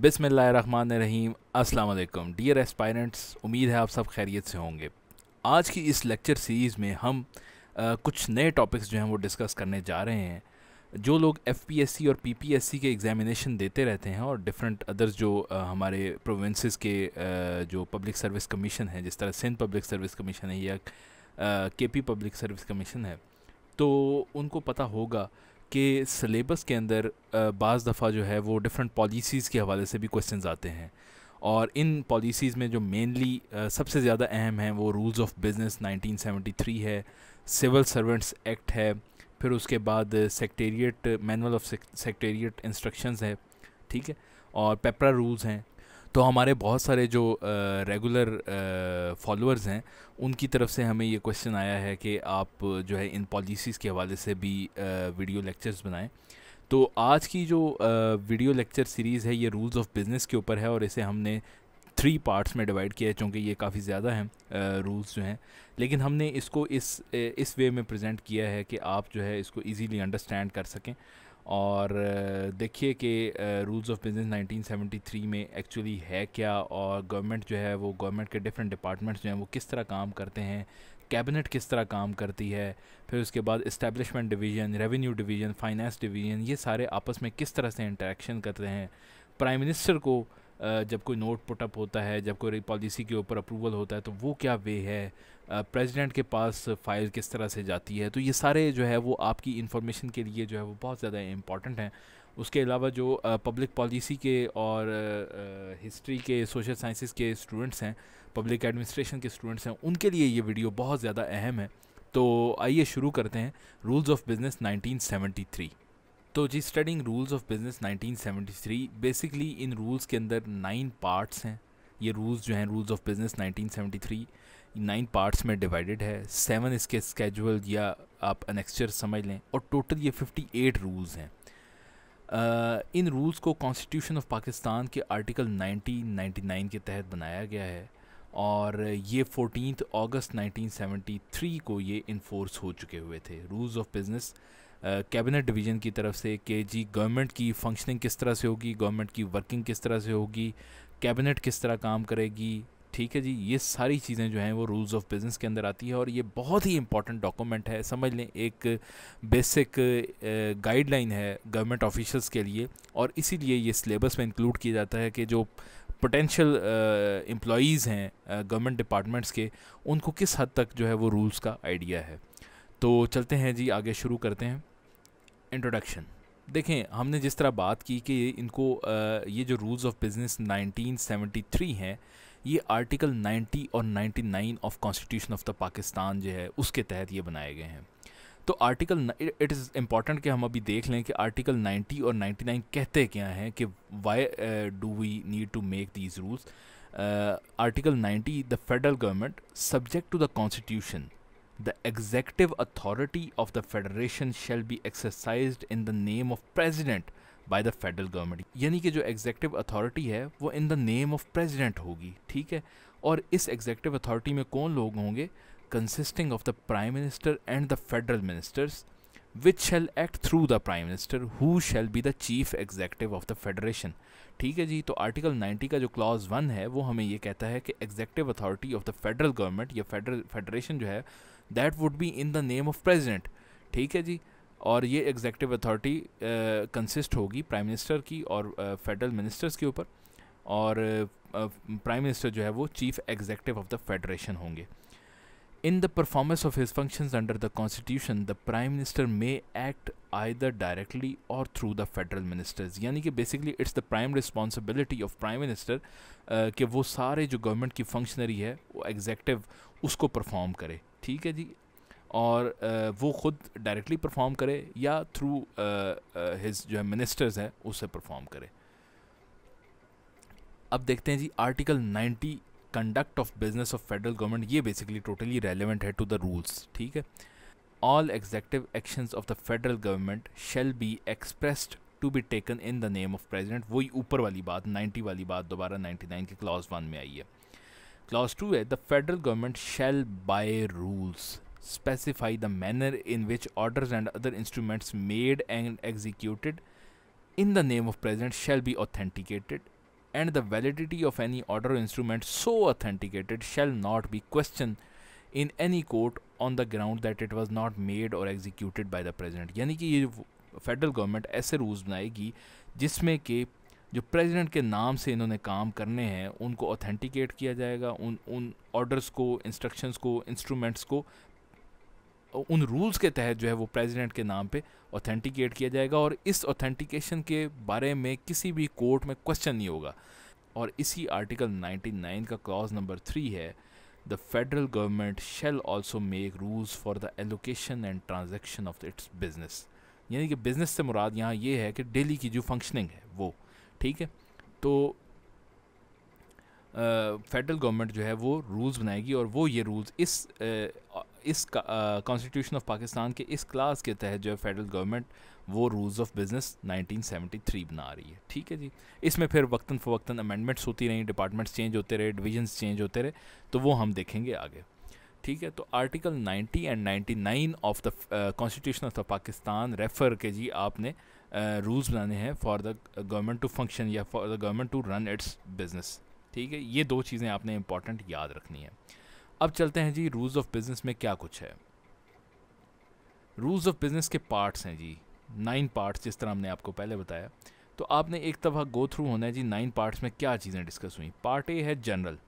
बिसमीम रहीम अस्सलाम dear aspirants उम्मीद है आप सब खैरियत से होंगे आज की इस लेक्चर सीरीज़ में हम आ, कुछ नए टॉपिक्स जो हैं वो डिस्कस करने जा रहे हैं जो लोग एफ और पी के एग्ज़ामिनेशन देते रहते हैं और डिफरेंट अदर्स जो आ, हमारे प्रोविंसेस के आ, जो पब्लिक सर्विस कमीशन है जिस तरह सिंध पब्लिक सर्विस कमीशन है या के पब्लिक सर्विस कमीशन है तो उनको पता होगा के सलेबस के अंदर बज़ दफ़ा जो है वो डिफरेंट पॉलिसीज़ के हवाले से भी क्वेश्चन आते हैं और इन पॉलिसीज़ में जो मेनली सबसे ज़्यादा अहम हैं वो रूल्स ऑफ बिज़नेस 1973 है सिविल सर्वेंट्स एक्ट है फिर उसके बाद secretariat manual of secretariat instructions है ठीक है और पेपरा रूल्स हैं तो हमारे बहुत सारे जो रेगुलर फॉलोअर्स हैं उनकी तरफ से हमें ये क्वेश्चन आया है कि आप जो है इन पॉलिसीज़ के हवाले से भी वीडियो लेक्चर्स बनाएं तो आज की जो वीडियो लेक्चर सीरीज़ है ये रूल्स ऑफ बिज़नेस के ऊपर है और इसे हमने थ्री पार्ट्स में डिवाइड किया है चूँकि ये काफ़ी ज़्यादा हैं रूल्स जो हैं लेकिन हमने इसको इस इस वे में प्रेजेंट किया है कि आप जो है इसको इजीली अंडरस्टैंड कर सकें और देखिए कि रूल्स ऑफ बिज़नेस 1973 में एक्चुअली है क्या और गवर्नमेंट जो है वो गवर्नमेंट के डिफरेंट डिपार्टमेंट्स जो हैं वो किस तरह काम करते हैं कैबिनेट किस तरह काम करती है फिर उसके बाद establishment division revenue division finance division ये सारे आपस में किस तरह से इंटरेक्शन करते हैं प्राइम मिनिस्टर को जब कोई नोट पुटअप होता है जब कोई पॉलिसी के ऊपर अप्रूवल होता है तो वो क्या वे है प्रेसिडेंट के पास फाइल किस तरह से जाती है तो ये सारे जो है वो आपकी इंफॉर्मेशन के लिए जो है वो बहुत ज़्यादा इम्पॉर्टेंट हैं उसके अलावा जो पब्लिक पॉलिसी के और हिस्ट्री के सोशल साइंसेस के स्टूडेंट्स हैं पब्लिक एडमिनिस्ट्रेशन के स्टूडेंट्स हैं उनके लिए ये वीडियो बहुत ज़्यादा अहम है तो आइए शुरू करते हैं रूल्स ऑफ बिज़नेस 1973 तो जी studying rules of business 1973 basically इन रूल्स के अंदर नाइन पार्ट्स हैं ये रूल्स जो हैं rules of business 1973 nine parts में डिवाइडेड है सेवन इसके स्केजुअल या आप अनेक्चर समझ लें और टोटल ये फिफ्टी एट रूल्स हैं इन रूल्स को कॉन्स्टिट्यूशन ऑफ पाकिस्तान के आर्टिकल 1999 के तहत बनाया गया है और ये फोर्टीन अगस्त 1973 को ये इन्फोर्स हो चुके हुए थे rules of business cabinet division की तरफ से कि जी गवर्नमेंट की फंक्शनिंग किस तरह से होगी गवर्नमेंट की वर्किंग किस तरह से होगी कैबिनेट किस तरह काम करेगी ठीक है जी ये सारी चीज़ें जो हैं वो रूल्स ऑफ बिज़नेस के अंदर आती है और ये बहुत ही इंपॉर्टेंट डॉक्यूमेंट है समझ लें एक बेसिक गाइडलाइन है गवर्नमेंट ऑफिशल्स के लिए और इसीलिए ये सिलेबस में इंक्लूड किया जाता है कि जो पोटेंशियल एम्प्लॉज़ हैं गवर्नमेंट डिपार्टमेंट्स के उनको किस हद तक जो है वो रूल्स का आइडिया है तो चलते हैं जी आगे शुरू करते हैं इंट्रोडक्शन देखें हमने जिस तरह बात की कि इनको ये जो रूल्स ऑफ बिज़नेस 1973 हैं ये आर्टिकल 90 और 99 of constitution of the Pakistan जो है उसके तहत ये बनाए गए हैं तो आर्टिकल इट इज़ इम्पॉर्टेंट कि हम अभी देख लें कि आर्टिकल 90 और 99 कहते क्या हैं कि why do we need to make these rules article 90 the federal government subject to the constitution the executive authority of the federation shall be exercised in the name of president by the federal government यानी कि जो executive authority है वो in the name of president होगी ठीक है और इस एग्जेक्टिव अथॉरिटी में कौन लोग होंगे consisting of the prime minister and the federal ministers which shall act through the prime minister who shall be the chief executive of the federation ठीक है जी तो आर्टिकल 90 का जो क्लॉज वन है वो हमें ये कहता है कि executive authority of the federal government या फेडरल फेडरेशन जो है that would be in the name of president ठीक है जी और ये एग्जैक्टिव अथॉरिटी कंसिस्ट होगी प्राइम मिनिस्टर की और फेडरल मिनिस्टर्स के ऊपर और प्राइम मिनिस्टर जो है वो chief executive of the federation होंगे in the performance of his functions under the constitution the prime minister may act either directly or through the federal ministers यानी कि basically it's the prime responsibility of prime minister कि वो सारे जो government की functionary है वो executive उसको परफॉर्म करे ठीक है जी और वो ख़ुद डायरेक्टली परफॉर्म करे या थ्रू हिज जो है मिनिस्टर्स हैं उसे परफॉर्म करे अब देखते हैं जी article 90 conduct of business of federal government ये बेसिकली टोटली रेलिवेंट है टू द रूल्स ठीक है all executive action of the federal government shall be expressed to be taken in the name of president वही ऊपर वाली बात 90 वाली बात दोबारा 99 के क्लॉज वन में आई है क्लॉज टू है the federal government shall by rules specify the manner in which orders and other instruments made and executed in the name of president shall be authenticated and the validity of any order or instrument so authenticated shall not be questioned in any court on the ground that it was not made or executed by the president yani ki ye federal government aise rules banayegi jisme ke जो president के नाम से इन्होंने काम करने हैं उनको authenticate किया जाएगा उन उन ऑर्डर्स को इंस्ट्रक्शंस को इंस्ट्रूमेंट्स को उन रूल्स के तहत जो है वो प्रेसिडेंट के नाम पे ऑथेंटिकेट किया जाएगा और इस ऑथेंटिकेशन के बारे में किसी भी कोर्ट में क्वेश्चन नहीं होगा और इसी आर्टिकल 99 का क्लॉज नंबर थ्री है the federal government shall also make rules for the allocation and transaction of its business यानी कि बिज़नेस से मुराद यहाँ ये है कि डेली की जो फंक्शनिंग है वो ठीक है तो फेडरल uh, गवर्नमेंट जो है वो रूल्स बनाएगी और वो ये रूल्स इस इस कॉन्स्टिट्यूशन ऑफ पाकिस्तान के इस क्लास के तहत जो है फेडरल गवर्नमेंट वो रूल्स ऑफ बिज़नेस 1973 बना रही है ठीक है जी इसमें फिर वक्ता फ़वक्ता अमेंडमेंट्स होती रहीं डिपार्टमेंट्स चेंज होते रहे डिविजन्स चेंज होते रहे तो वो हम देखेंगे आगे ठीक है तो article 90 and 99 of the constitution of the Pakistan refer के जी आपने रूल्स बनाने हैं for the government to function या for the government to run its business ठीक है ये दो चीज़ें आपने इंपॉर्टेंट याद रखनी है अब चलते हैं जी रूल्स ऑफ बिजनेस में क्या कुछ है रूल्स ऑफ बिजनेस के पार्ट्स हैं जी नाइन पार्ट्स जिस तरह हमने आपको पहले बताया तो आपने एक दफ़ा गो थ्रू होना है जी नाइन पार्ट्स में क्या चीज़ें डिस्कस हुई पार्ट ए है जनरल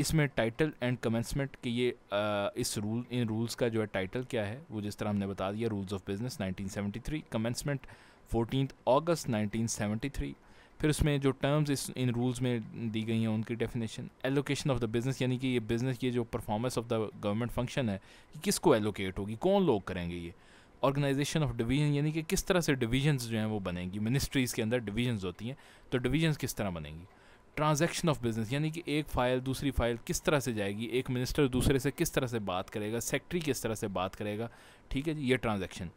इसमें टाइटल एंड कमेंसमेंट के ये आ, इस रूल इन रूल्स का जो है टाइटल क्या है वो जिस तरह हमने बता दिया रूल्स ऑफ बिजनेस 1973 कमेंसमेंट 14 अगस्त 1973 फिर उसमें जो टर्म्स इस इन रूल्स में दी गई हैं उनकी definition allocation of the business यानी कि ये बिज़नेस ये जो performance of the government function है कि किसको एलोकेट होगी कौन लोग करेंगे ये ऑर्गेनाइजेशन ऑफ डिवीजन यानी कि किस तरह से डिवीजन जो हैं वो बनेंगी मिनिस्ट्रीज़ के अंदर डिवीजन होती हैं तो डिवीजन किस तरह बनेंगी ट्रांजेक्शन ऑफ बिज़नेस यानी कि एक फ़ाइल दूसरी फ़ाइल किस तरह से जाएगी एक मिनिस्टर दूसरे से किस तरह से बात करेगा सेक्रेटरी किस तरह से बात करेगा ठीक है जी ये transaction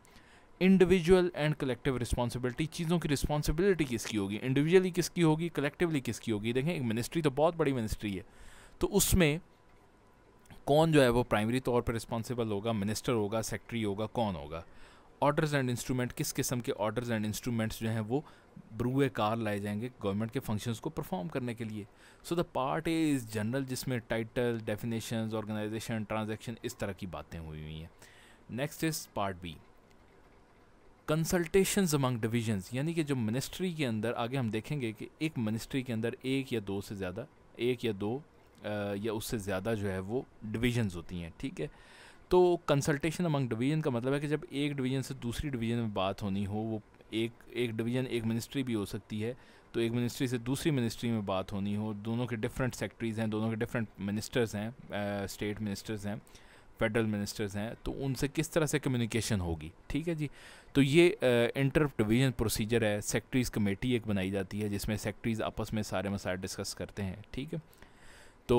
individual and collective responsibility चीज़ों की रिस्पॉन्सिबिलिटी किसकी होगी इंडिविजुअली किसकी होगी कलेक्टिवली किसकी होगी देखें एक मिनिस्ट्री तो बहुत बड़ी मिनिस्ट्री है तो उसमें कौन जो है वो प्राइमरी तौर पर रिस्पॉन्सिबल होगा मिनिस्टर होगा सेक्रेटरी होगा कौन होगा ऑर्डर्स एंड इंस्ट्रूमेंट किस किस्म के ऑर्डर्स एंड इंस्ट्रूमेंट्स जो हैं वो ब्रूए कार लाए जाएंगे गवर्नमेंट के फंक्शंस को परफॉर्म करने के लिए so the part is general जिसमें टाइटल डेफिनेशंस ऑर्गेनाइजेशन ट्रांजैक्शन इस तरह की बातें हुई हुई हैं next is part B consultation among divisions यानी कि जो मिनिस्ट्री के अंदर आगे हम देखेंगे कि एक मिनिस्ट्री के अंदर एक या दो से ज़्यादा एक या दो आ, या उससे ज़्यादा जो है वो डिविजन्स होती हैं ठीक है तो कंसल्टेशन अमंग डिवीजन का मतलब है कि जब एक डिवीजन से दूसरी डिवीजन में बात होनी हो वो एक एक डिवीजन एक मिनिस्ट्री भी हो सकती है तो एक मिनिस्ट्री से दूसरी मिनिस्ट्री में बात होनी हो दोनों के डिफरेंट सेक्ट्रीज़ हैं दोनों के डिफरेंट मिनिस्टर्स हैं स्टेट मिनिस्टर्स हैं फेडरल मिनिस्टर्स हैं तो उनसे किस तरह से कम्युनिकेशन होगी ठीक है जी तो ये इंटर डिवीज़न प्रोसीजर है सेक्ट्रीज़ कमेटी एक बनाई जाती है जिसमें सेक्रेटरीज़ आपस में सारे मसाले डिस्कस करते हैं ठीक है तो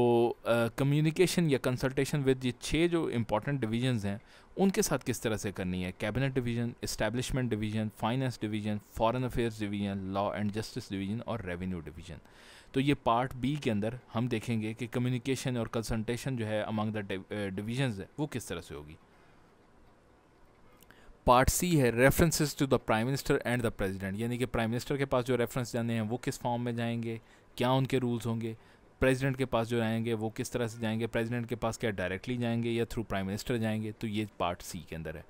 कम्युनिकेशन uh, या कंसल्टेशन विद ये छः जो इंपॉर्टेंट डिवीजंस हैं उनके साथ किस तरह से करनी है cabinet division establishment division finance division foreign affairs division law and justice division और रेवेन्यू डिवीजन तो ये पार्ट बी के अंदर हम देखेंगे कि कम्युनिकेशन और कंसल्टेशन जो है अमंग द डिविजन है वो किस तरह से होगी पार्ट सी है references to the prime minister and the president यानी कि प्राइम मिनिस्टर के पास जो रेफरेंस जाने हैं वो किस फॉर्म में जाएंगे क्या उनके रूल्स होंगे प्रेसिडेंट के पास जो आएंगे वो किस तरह से जाएंगे प्रेसिडेंट के पास क्या डायरेक्टली जाएंगे या थ्रू प्राइम मिनिस्टर जाएंगे तो ये पार्ट सी के अंदर है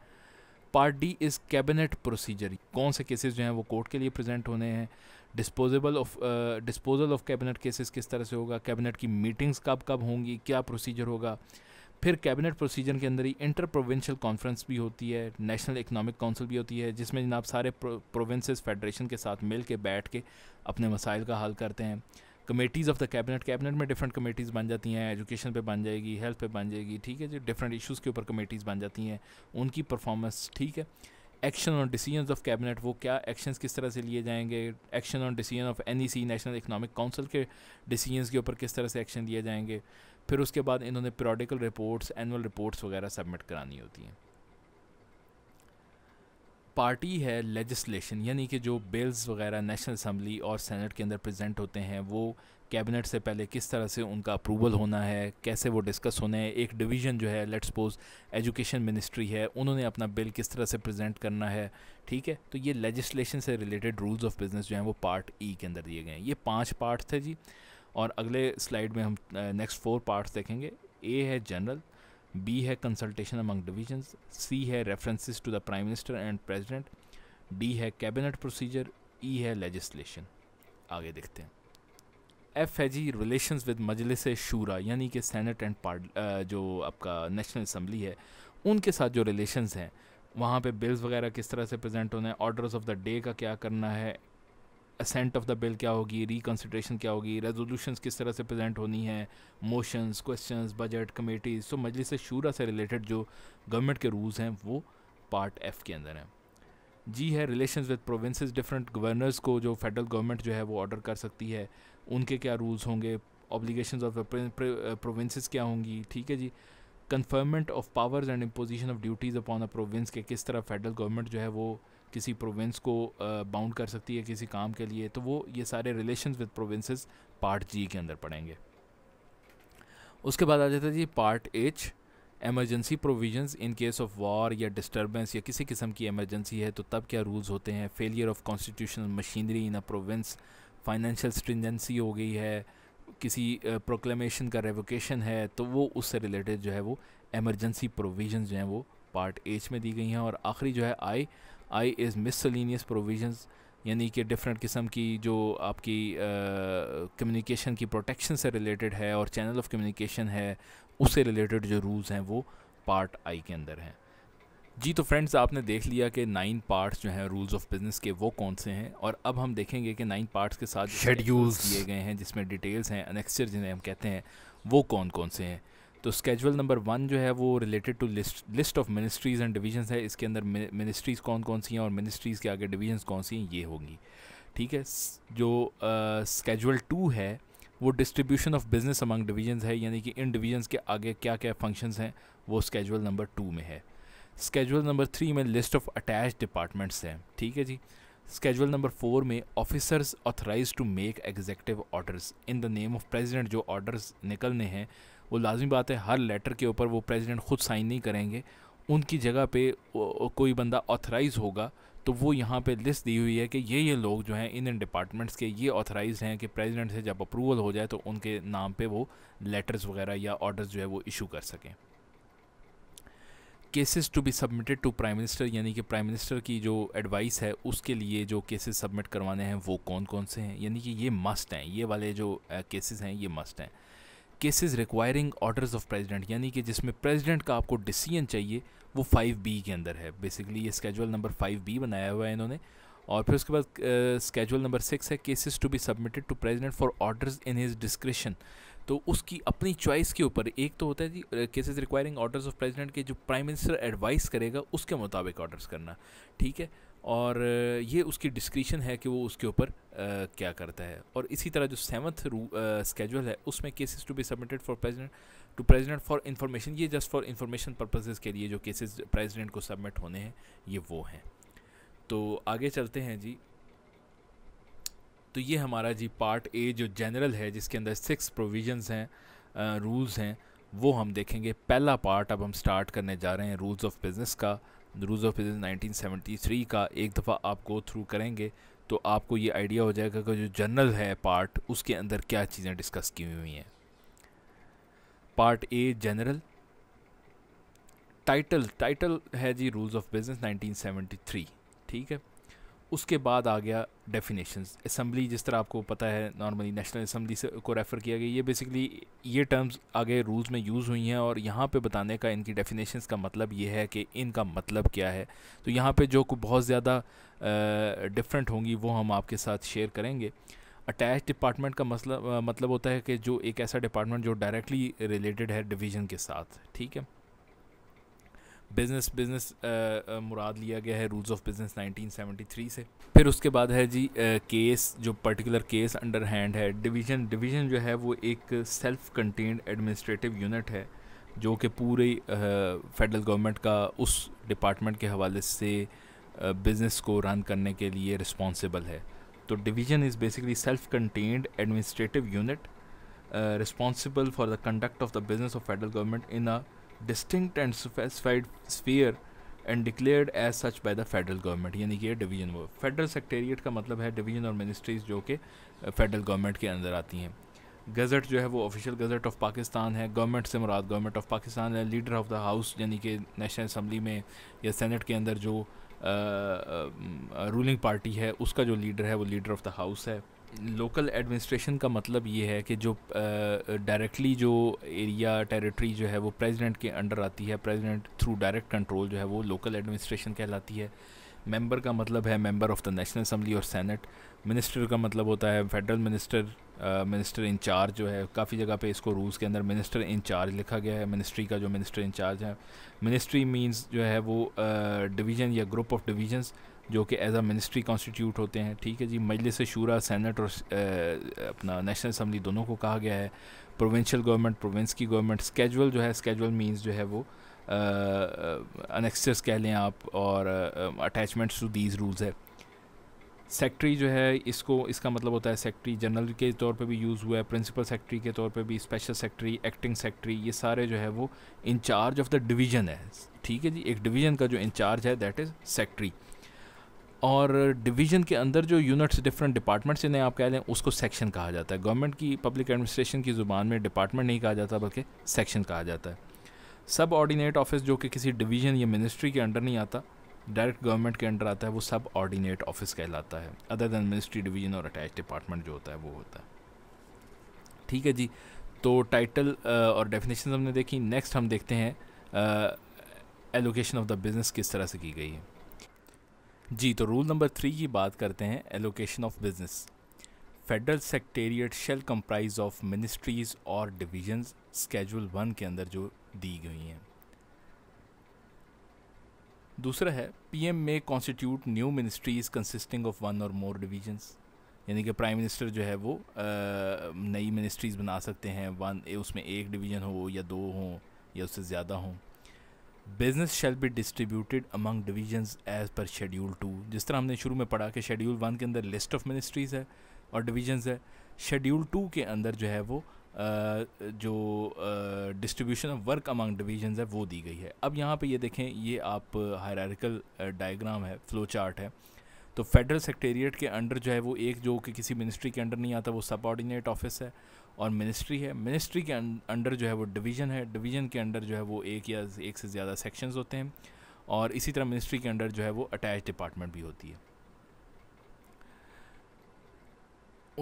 part D is cabinet procedure कौन से केसेस जो हैं वो कोर्ट के लिए प्रेजेंट होने हैं disposable of disposal of cabinet cases किस तरह से होगा कैबिनेट की मीटिंग्स कब कब होंगी क्या प्रोसीजर होगा फिर कैबिनेट प्रोसीजर के अंदर ही इंटर प्रोविंशियल कॉन्फ्रेंस भी होती है नेशनल इकनॉमिक काउंसिल भी होती है जिसमें जनाब सारे प्रोविंसेस फेडरेशन के साथ मिल के बैठ के अपने मसाइल का हल करते हैं committees of the cabinet cabinet में डिफरेंट कमेटीज़ बन जाती हैं एजुकेशन पे बन जाएगी हेल्थ पे बन जाएगी ठीक है जो डिफरेंट इश्यूज़ के ऊपर कमेटीज़ बन जाती हैं उनकी परफॉर्मेंस ठीक है एक्शन और डिसीजन ऑफ कैबिनेट वो क्या एक्शन किस तरह से लिए जाएंगे एक्शन और decision of N E C national economic council के डिसीजन के ऊपर किस तरह से एक्शन लिए जाएंगे फिर उसके बाद इन्होंने पेरोडिकल रिपोर्ट्स एनुअल रिपोर्ट्स वगैरह सबमिट करानी होती हैं पार्टी है लेजिस्लेशन यानी कि जो बिल्स वगैरह नेशनल असम्बली और सेनेट के अंदर प्रेजेंट होते हैं वो कैबिनेट से पहले किस तरह से उनका अप्रूवल होना है कैसे वो डिस्कस होने हैं एक डिवीज़न जो है लेट्स सपोज एजुकेशन मिनिस्ट्री है उन्होंने अपना बिल किस तरह से प्रेजेंट करना है ठीक है तो ये लेजिस्लेशन से रिलेटेड रूल्स ऑफ बिज़नेस जो हैं वो पार्ट ई e के अंदर दिए गए हैं ये पाँच पार्ट थे जी और अगले स्लाइड में हम नेक्स्ट फोर पार्ट्स देखेंगे ए है जनरल बी है कंसल्टेशन अमंग डिवीजन सी है references to the prime minister and president D है कैबिनेट प्रोसीजर ई है लेजिस्लेशन आगे देखते हैं एफ है जी रिलेशंस विद मजलिस शूरा यानी कि सेनेट एंड पार्ट जो आपका नेशनल असम्बली है उनके साथ जो रिलेशंस हैं वहाँ पे बिल्स वगैरह किस तरह से प्रेजेंट होना है ऑर्डर्स ऑफ द डे का क्या करना है असेंट ऑफ द बिल क्या होगी रिकन्सिड्रेशन क्या होगी रेजोल्यूशन किस तरह से प्रेजेंट होनी है motions questions budget committees so Majlis Shura से रिलेटेड जो गवर्नमेंट के रूल्स हैं वो पार्ट एफ़ के अंदर हैं जी है relation with provinces different governors को जो फेडरल गवर्नमेंट जो है वो ऑर्डर कर सकती है उनके क्या रूल्स होंगे ऑब्लिगेशन ऑफ प्रोविंसेस क्या होंगी ठीक है जी conferment of powers and imposition of duties upon a province के किस तरह फेडरल गवर्नमेंट जो है वो किसी प्रोविंस को बाउंड uh, कर सकती है किसी काम के लिए तो वो ये सारे relation with provinces part G के अंदर पड़ेंगे उसके बाद आ जाता है जी part H emergency provisions in case of war या डिस्टर्बेंस या किसी किस्म की एमरजेंसी है तो तब क्या रूल्स होते हैं failure of constitutional machinery in a province financial stringency हो गई है किसी प्रोक्लेमेशन का रेवोकेशन है तो वो उससे रिलेटेड जो है वो एमरजेंसी प्रोविजन जो हैं वो पार्ट एच में दी गई हैं और आखिरी जो है I I is miscellaneous provision यानी कि डिफरेंट किस्म की जो आपकी कम्युनिकेशन की प्रोटेक्शन से रिलेटेड है और चैनल ऑफ कम्युनिकेशन है उससे रिलेटेड जो रूल्स हैं वो पार्ट आई के अंदर हैं जी तो फ्रेंड्स आपने देख लिया कि नाइन पार्ट्स जो हैं रूल्स ऑफ बिजनेस के वो कौन से हैं और अब हम देखेंगे कि नाइन पार्ट्स के साथ शेड्यूल्स दिए गए हैं जिसमें डिटेल्स हैं अनेक्सचर जिन्हें हम कहते हैं वो कौन कौन से हैं तो स्केजुअल नंबर वन जो है वो related to list list of ministries and division है इसके अंदर मिनिस्ट्रीज़ कौन कौन सी हैं और मिनिस्ट्रीज़ के आगे डिवीजन कौन सी हैं ये होंगी ठीक है जो स्केजुअल टू है वो distribution of business among division है यानी कि इन डिवीजन्स के आगे क्या क्या फंक्शंस हैं वो स्केजुअल नंबर टू में है स्केजुअल नंबर थ्री में लिस्ट ऑफ अटैच डिपार्टमेंट्स हैं ठीक है जी स्केजुअल नंबर फोर में officers authorise to make executive orders in the name of president जो ऑर्डर्स निकलने हैं वो लाजमी बात है हर लेटर के ऊपर वो प्रेजिडेंट खुद साइन नहीं करेंगे उनकी जगह पे कोई बंदा ऑथराइज होगा तो वो यहाँ पे लिस्ट दी हुई है कि ये ये लोग जो हैं इन इन डिपार्टमेंट्स के ये ऑथराइज हैं कि प्रेसिडेंट से जब अप्रूवल हो जाए तो उनके नाम पे वो लेटर्स वगैरह या ऑर्डर्स जो है वो इशू कर सकें cases to be submitted to prime minister यानी कि प्राइम मिनिस्टर की जो एडवाइस है उसके लिए जो केसेस सबमिट करवाने हैं वो कौन कौन से हैं यानी कि ये मस्ट हैं ये वाले जो केसेस हैं ये मस्ट हैं cases requiring orders of president यानी कि जिसमें प्रेसिडेंट का आपको डिसीजन चाहिए वो फाइव बी के अंदर है बेसिकली ये स्केजुअल नंबर फाइव बी बनाया हुआ है इन्होंने और फिर उसके बाद स्केजुअल नंबर सिक्स है cases to be submitted to president for orders in his description तो उसकी अपनी चॉइस के ऊपर एक तो होता है जी cases requiring orders of president के जो प्राइम मिनिस्टर एडवाइस करेगा उसके मुताबिक ऑर्डर्स करना ठीक है और ये उसकी डिस्क्रिशन है कि वो उसके ऊपर क्या करता है और इसी तरह जो सेवन्थ स्केजुअल है उसमें cases to be submitted for president to president for information ये जस्ट फॉर इंफॉर्मेशन पर्पजेज़ के लिए जो केसेस प्रेसिडेंट को सबमिट होने हैं ये वो हैं तो आगे चलते हैं जी तो ये हमारा जी पार्ट ए जो जनरल है जिसके अंदर सिक्स प्रोविजंस हैं रूल्स हैं वो हम देखेंगे पहला पार्ट अब हम स्टार्ट करने जा रहे हैं रूल्स ऑफ बिज़नेस का रूल्स ऑफ बिज़नेस 1973 का एक दफ़ा आप गो थ्रू करेंगे तो आपको ये आइडिया हो जाएगा कि जो जनरल है पार्ट उसके अंदर क्या चीज़ें डिस्कस की हुई हैं part A general title title है जी रूल्स ऑफ बिज़नेस 1973 ठीक है उसके बाद आ गया डेफिनेशन असम्बली जिस तरह आपको पता है नॉर्मली नेशनल असम्बली से को रेफ़र किया गया ये बेसिकली ये टर्म्स आगे रूल्स में यूज़ हुई हैं और यहाँ पे बताने का इनकी डेफिनेशन का मतलब ये है कि इनका मतलब क्या है तो यहाँ पे जो कुछ बहुत ज़्यादा डिफरेंट होंगी वो हम आपके साथ शेयर करेंगे अटैच डिपार्टमेंट का मतलब मतलब होता है कि जो एक ऐसा डिपार्टमेंट जो डायरेक्टली रिलेटेड है डिवीज़न के साथ ठीक है बिजनेस बिजनेस uh, uh, मुराद लिया गया है रूल्स ऑफ बिजनेस 1973 से फिर उसके बाद है जी केस uh, जो पर्टिकुलर केस अंडर हैंड है डिवीजन डिवीजन जो है वो एक सेल्फ कंटेंड एडमिनिस्ट्रेटिव यूनिट है जो कि पूरे फेडरल गवर्नमेंट का उस डिपार्टमेंट के हवाले से बिज़नेस को रन करने के लिए रिस्पॉन्सिबल है तो division is basically self contained administrative unit responsible for the conduct of the business of federal government in a distinct and specified sphere and declared as such by the federal government यानी कि division वो federal सेक्टेरिएट का मतलब है division और ministries जो कि federal government के अंदर आती हैं गज़ट जो है वो ऑफिशियल गज़ट ऑफ पाकिस्तान है गवर्नमेंट से मुराद गवर्नमेंट ऑफ पाकिस्तान है लीडर ऑफ द हाउस यानी कि नेशनल असम्बली में या सेनेट के अंदर जो रूलिंग पार्टी है उसका जो लीडर है वो लीडर ऑफ द हाउस है लोकल एडमिनिस्ट्रेशन का मतलब ये है कि जो डायरेक्टली जो एरिया टेरिटरी जो है वो प्रेसिडेंट के अंडर आती है प्रेसिडेंट थ्रू डायरेक्ट कंट्रोल जो है वो लोकल एडमिनिस्ट्रेशन कहलाती है मेंबर का मतलब है member of the national assembly और सेनेट मिनिस्टर का मतलब होता है फेडरल मिनिस्टर मिनिस्टर इंचार्ज जो है काफ़ी जगह पे इसको रूल्स के अंदर मिनिस्टर इंचार्ज लिखा गया है मिनिस्ट्री का जो मिनिस्टर इंचार्ज है मिनिस्ट्री मींस जो है वो डिवीज़न या ग्रुप ऑफ डिवीजन्स जो कि एज आ मिनिस्ट्री कॉन्स्टिट्यूट होते हैं ठीक है जी मजलिस शूरा सेनेट और आ, अपना नेशनल असम्बली दोनों को कहा गया है प्रोविंशियल गवर्नमेंट प्रोविंस की गवर्नमेंट स्केजुअल जो है स्केजुअल मीन्स जो है वो अनेक्सेस कह लें आप और अटैचमेंट्स टू दीज रूल्स है सेक्रटरी जो है इसको इसका मतलब होता है सेक्रटरी जनरल के तौर पे भी यूज़ हुआ है प्रिंसिपल सेक्रटरी के तौर पे भी स्पेशल सेक्रटरी एक्टिंग सेक्रटरी ये सारे जो है वो इंचार्ज ऑफ द डिवीज़न है ठीक है जी एक डिवीज़न का जो इंचार्ज है दैट इज़ सेक्रटरी और डिवीज़न के अंदर जो यूनिट्स डिफरेंट डिपार्टमेंट्स इन्हें आप कह लें उसको सेक्शन कहा जाता है गवर्नमेंट की पब्लिक एडमिनिस्ट्रेशन की ज़ुबान में डिपार्टमेंट नहीं कहा जाता बल्कि सेक्शन कहा जाता है सब ऑर्डिनेट ऑफिस जो कि किसी डिवीज़न या मिनिस्ट्री के अंडर नहीं आता डायरेक्ट गवर्नमेंट के अंडर आता है वो सब ऑर्डिनेट ऑफिस कहलाता है अदर दैन मिनिस्ट्री डिवीज़न और अटैच डिपार्टमेंट जो होता है वो होता है ठीक है जी तो टाइटल और डेफिनेशन हमने देखी नेक्स्ट हम देखते हैं एलोकेशन ऑफ द बिज़नेस किस तरह से की गई है जी तो रूल नंबर थ्री की बात करते हैं allocation of business federal secretariat shall comprise of ministries और डिविजन्स स्केजूल वन के अंदर जो दी गई हैं दूसरा है पीएम में constitute new ministries consisting of one और मोर डिवीजन्स यानी कि प्राइम मिनिस्टर जो है वो नई मिनिस्ट्रीज़ बना सकते हैं वन उसमें एक डिवीजन हो या दो हों या उससे ज़्यादा हों business shall be distributed among divisions as per schedule two जिस तरह हमने शुरू में पढ़ा कि शेड्यूल वन के अंदर लिस्ट ऑफ मिनिस्ट्रीज़ है और डिविजन्स है शेड्यूल टू के अंदर जो है वो जो distribution of work among division है वो दी गई है अब यहाँ पे ये देखें ये आप हायरिकल डायग्राम है फ्लो चार्ट है तो फेडरल सेक्रेटेरिएट के अंडर जो है वो एक जो कि किसी मिनिस्ट्री के अंडर नहीं आता वो सबॉर्डिनेट ऑफिस है और मिनिस्ट्री है मिनिस्ट्री के अंडर जो है वो डिवीज़न है डिवीज़न के अंडर जो है वो एक या एक से ज़्यादा सेक्शंस होते हैं और इसी तरह मिनिस्ट्री के अंडर जो है वो अटैच डिपार्टमेंट भी होती है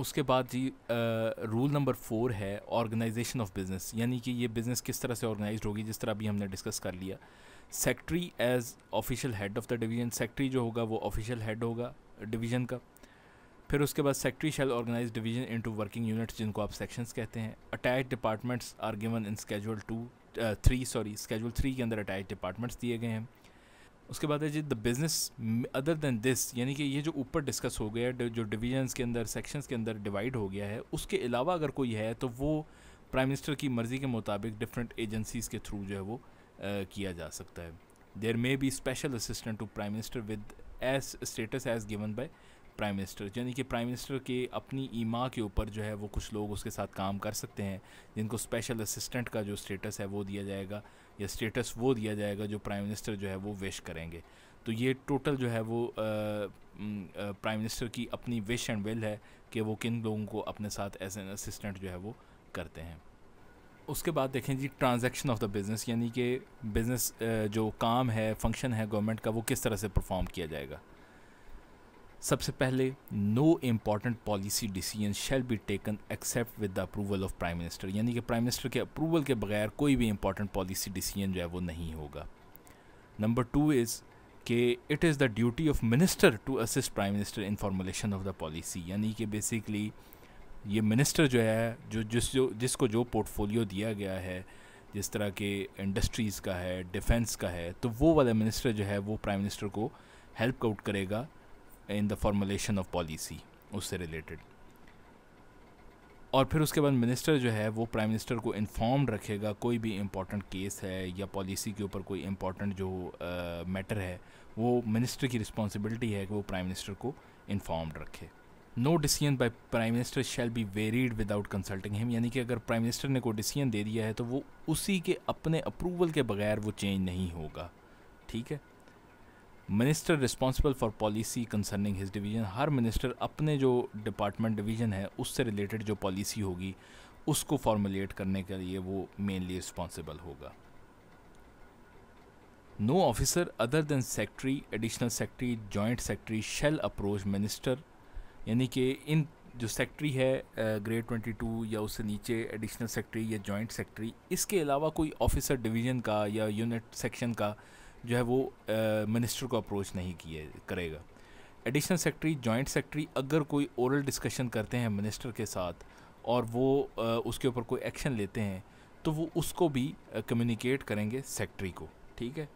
उसके बाद जी रूल नंबर फोर है ऑर्गेनाइजेशन ऑफ बिज़नेस यानी कि ये बिज़नेस किस तरह से ऑर्गेनाइज होगी जिस तरह अभी हमने डिस्कस कर लिया secretary as official head of the division secretary जो होगा वो ऑफिशियल हेड होगा डिवीज़न का फिर उसके बाद secretary shall organise division into working units जिनको आप सेक्शंस कहते हैं attach departments are given in schedule two three sorry schedule three के अंदर अटैच डिपार्टमेंट्स दिए गए हैं उसके बाद है जी the business other than this यानी कि ये जो ऊपर डिस्कस हो गया जो डिवीजन्स के अंदर सेक्शंस के अंदर डिवाइड हो गया है उसके अलावा अगर कोई है तो वो प्राइम मिनिस्टर की मर्ज़ी के मुताबिक डिफरेंट एजेंसीज़ के थ्रू जो है वो आ, uh, किया जा सकता है there may be special assistant to prime minister with as status as given by prime minister यानी कि प्राइम मिनिस्टर के अपनी ईमा के ऊपर जो है वो कुछ लोग उसके साथ काम कर सकते हैं जिनको स्पेशल असिस्टेंट का जो स्टेटस है वो दिया जाएगा या स्टेटस वो दिया जाएगा जो प्राइम मिनिस्टर जो है वो विश करेंगे तो ये टोटल जो है वो प्राइम मिनिस्टर की अपनी विश एंड विल है कि वो किन लोगों को अपने साथ एज एन असिस्टेंट जो है वो करते हैं उसके बाद देखें जी ट्रांजैक्शन ऑफ द बिज़नेस यानी कि बिज़नेस जो काम है फंक्शन है गवर्नमेंट का वो किस तरह से परफॉर्म किया जाएगा सबसे पहले no important policy decision shall be taken except with the approval of prime minister यानी कि प्राइम मिनिस्टर के अप्रूवल के बगैर कोई भी इम्पॉर्टेंट पॉलिसी डिसीजन जो है वो नहीं होगा नंबर टू इज़ के it is the duty of minister to assist prime minister in formulation of the policy यानी कि बेसिकली ये मिनिस्टर जो है जो जिस जो जिसको जो पोर्टफोलियो दिया गया है जिस तरह के इंडस्ट्रीज़ का है डिफेंस का है तो वो वाला मिनिस्टर जो है वो प्राइम मिनिस्टर को हेल्प आउट करेगा in the formulation of policy उससे रिलेटेड और फिर उसके बाद मिनिस्टर जो है वो प्राइम मिनिस्टर को इन्फॉर्म रखेगा कोई भी इम्पॉर्टेंट केस है या पॉलिसी के ऊपर कोई इम्पॉर्टेंट जो मैटर uh, है वो मिनिस्टर की रिस्पॉन्सिबिलिटी है कि वो प्राइम मिनिस्टर को इन्फॉर्म रखे no decision by prime minister shall be varied without consulting him यानी कि अगर प्राइम मिनिस्टर ने कोई डिसीजन दे दिया है तो वो उसी के अपने अप्रूवल के बगैर वो चेंज नहीं होगा ठीक है minister responsible for policy concerning his division हर मिनिस्टर अपने जो डिपार्टमेंट डिवीज़न है उससे रिलेटेड जो पॉलिसी होगी उसको फॉर्मुलेट करने के लिए वो मेनली रिस्पॉन्सिबल होगा no officer other than secretary additional secretary joint secretary shall approach minister यानी कि इन जो सेक्रेटरी है ग्रेड ट्वेंटी टू या उससे नीचे एडिशनल सेक्रेटरी या जॉइंट सेक्रेटरी इसके अलावा कोई ऑफिसर डिवीज़न का या यूनिट सेक्शन का जो है वो मिनिस्टर को अप्रोच नहीं किए करेगा एडिशनल सेक्रेटरी जॉइंट सेक्रेटरी अगर कोई ओरल डिस्कशन करते हैं मिनिस्टर के साथ और वो उसके ऊपर कोई एक्शन लेते हैं तो वो उसको भी कम्युनिकेट करेंगे सेक्रेटरी को ठीक है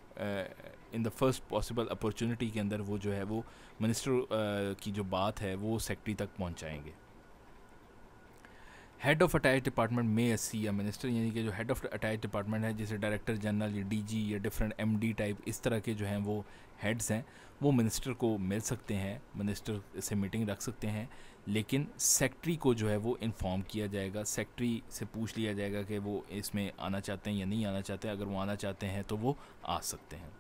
in the first possible opportunity के अंदर वो जो है वो मिनिस्टर की जो बात है वो सेक्रेटरी तक पहुंचाएंगे हेड ऑफ अटैच डिपार्टमेंट में एस सी या मिनिस्टर यानी कि जो हेड ऑफ अटैच डिपार्टमेंट है जैसे डायरेक्टर जनरल या जी या डिफरेंट डी टाइप इस तरह के जो हैं वो हेड्स हैं वो मिनिस्टर को मिल सकते हैं मिनिस्टर से मीटिंग रख सकते हैं लेकिन सेक्रेटरी को जो है वो इन्फॉर्म किया जाएगा सेक्रेटरी से पूछ लिया जाएगा कि वो इसमें आना चाहते हैं या नहीं आना चाहते अगर वो आना चाहते हैं तो वो आ सकते हैं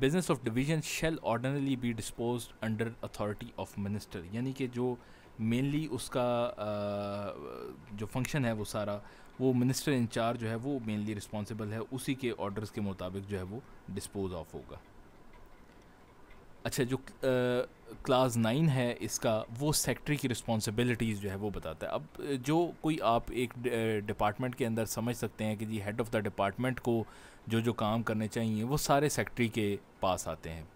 business of division shall ordinarily be dispose under authority of minister यानी कि जो मेनली उसका आ, जो फंक्शन है वो सारा वो मिनिस्टर इंचार्ज जो है वो मेनली रिस्पॉन्सिबल है उसी के ऑर्डर्स के मुताबिक जो है वो डिस्पोज ऑफ होगा अच्छा जो क्लास नाइन है इसका वो सेक्रेटरी की रिस्पॉन्सिबिलिटीज़ जो है वो बताता है अब जो कोई आप एक डिपार्टमेंट के अंदर समझ सकते हैं कि जी हेड ऑफ़ द डिपार्टमेंट को जो जो काम करने चाहिए वो सारे सेक्रेटरी के पास आते हैं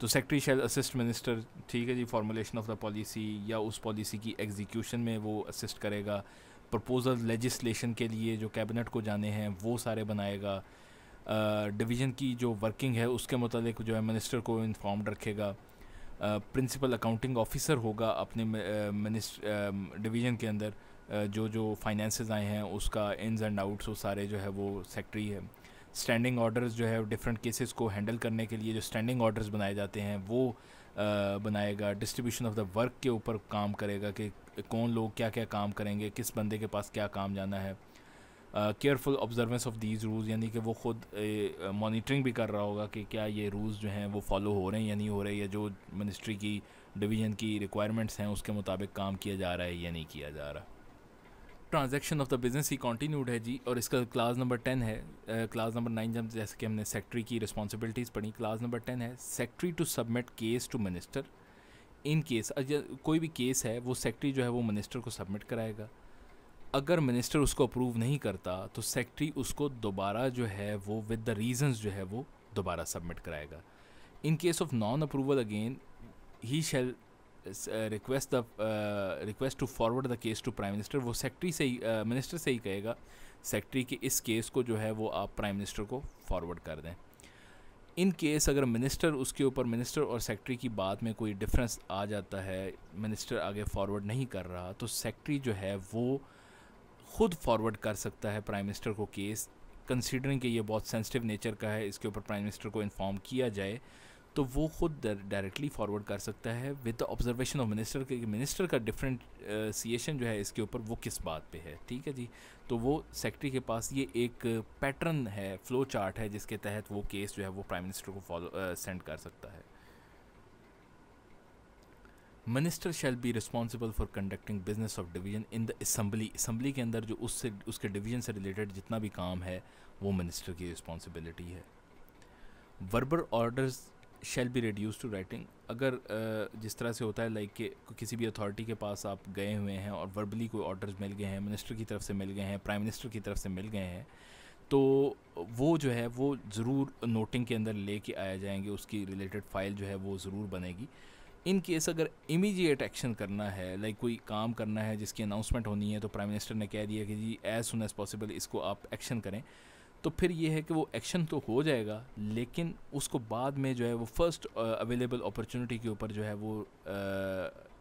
तो सेक्रेटरी शायद असिस्ट मिनिस्टर ठीक है जी फॉर्मुलेशन ऑफ द पॉलिसी या उस पॉलिसी की एग्जीक्यूशन में वो असिस्ट करेगा प्रपोजल लेजिस्लेशन के लिए जो कैबिनेट को जाने हैं वो सारे बनाएगा डिवीज़न की जो वर्किंग है उसके मतलब जो है मिनिस्टर को इन्फॉर्म्ड रखेगा प्रिंसिपल अकाउंटिंग ऑफिसर होगा अपने मिनिस्टर डिवीज़न के अंदर जो जो फाइनेंसेस आए हैं उसका इन्स एंड आउट्स वो सारे जो है वो सेक्रेटरी है स्टैंडिंग ऑर्डर्स जो है डिफरेंट केसेस को हैंडल करने के लिए जो स्टैंडिंग ऑर्डर्स बनाए जाते हैं वो बनाएगा डिस्ट्रीब्यूशन ऑफ द वर्क के ऊपर काम करेगा कि कौन लोग क्या क्या काम करेंगे किस बंदे के पास क्या काम जाना है careful observance of these rules यानी कि वो ख़ुद मॉनिटरिंग भी कर रहा होगा कि क्या ये रूल्स जो हैं वो फॉलो हो रहे हैं या नहीं हो रहे या जो मिनिस्ट्री की डिवीज़न की रिक्वायरमेंट्स हैं उसके मुताबिक काम किया जा रहा है या नहीं किया जा रहा ट्रांजेक्शन ऑफ द बिजनेस ही कॉन्टीन्यूड है जी और इसका क्लास नंबर टेन है क्लास नंबर नाइन जब जैसे कि हमने सेक्रेटरी की रिस्पॉन्सिबिलिटीज़ पढ़ी क्लास नंबर टेन है secretary to submit case to minister in case कोई भी केस है वो सेक्रेटरी जो है वो मिनिस्टर को सबमिट कराएगा अगर मिनिस्टर उसको अप्रूव नहीं करता तो सेक्रेटरी उसको दोबारा जो है वो विद द रीजंस जो है वो दोबारा सबमिट कराएगा in case of non approval again he shall request the request to forward the case to prime minister वो सेक्रेटरी से ही मिनिस्टर uh, से ही कहेगा सेक्रेटरी के इस केस को जो है वो आप प्राइम मिनिस्टर को फॉरवर्ड कर दें इन केस अगर मिनिस्टर उसके ऊपर मिनिस्टर और सेक्रेटरी की बात में कोई डिफरेंस आ जाता है मिनिस्टर आगे फॉरवर्ड नहीं कर रहा तो सेक्रेटरी जो है वो खुद फॉरवर्ड कर सकता है प्राइम मिनिस्टर को केस कंसिडरिंग कि ये बहुत सेंसिटिव नेचर का है इसके ऊपर प्राइम मिनिस्टर को इन्फॉर्म किया जाए तो वो खुद डायरेक्टली फॉरवर्ड कर सकता है with the observation of minister के मिनिस्टर का डिफरेंट सीएशन जो है इसके ऊपर वो किस बात पे है ठीक है जी तो वो सेक्रेटरी के पास ये एक पैटर्न है फ्लो चार्ट है जिसके तहत वो केस जो है वो प्राइम मिनिस्टर को फॉलो सेंड uh, कर सकता है minister shall be responsible for conducting business of division in the assembly assembly के अंदर जो उससे उसके डिवीजन से रिलेटेड जितना भी काम है वो मिनिस्टर की रिस्पॉन्सिबिलिटी है verbal orders shall be reduce to writing अगर जिस तरह से होता है लाइक कि किसी भी अथॉरिटी के पास आप गए हुए हैं और वर्बली कोई ऑर्डर्स मिल गए हैं मिनिस्टर की तरफ से मिल गए हैं प्राइम मिनिस्टर की तरफ से मिल गए हैं तो वो जो है वो ज़रूर नोटिंग के अंदर ले कर आया जाएंगे उसकी रिलेटेड फाइल जो है वो ज़रूर बनेगी इन केस अगर इमीडिएट एक्शन करना है लाइक कोई काम करना है जिसकी अनाउंसमेंट होनी है तो प्राइम मिनिस्टर ने कह दिया कि जी एज़ सुन एज़ पॉसिबल इसको आप एक्शन करें तो फिर ये है कि वो एक्शन तो हो जाएगा लेकिन उसको बाद में जो है वो फर्स्ट अवेलेबल अपॉर्चुनिटी के ऊपर जो है वो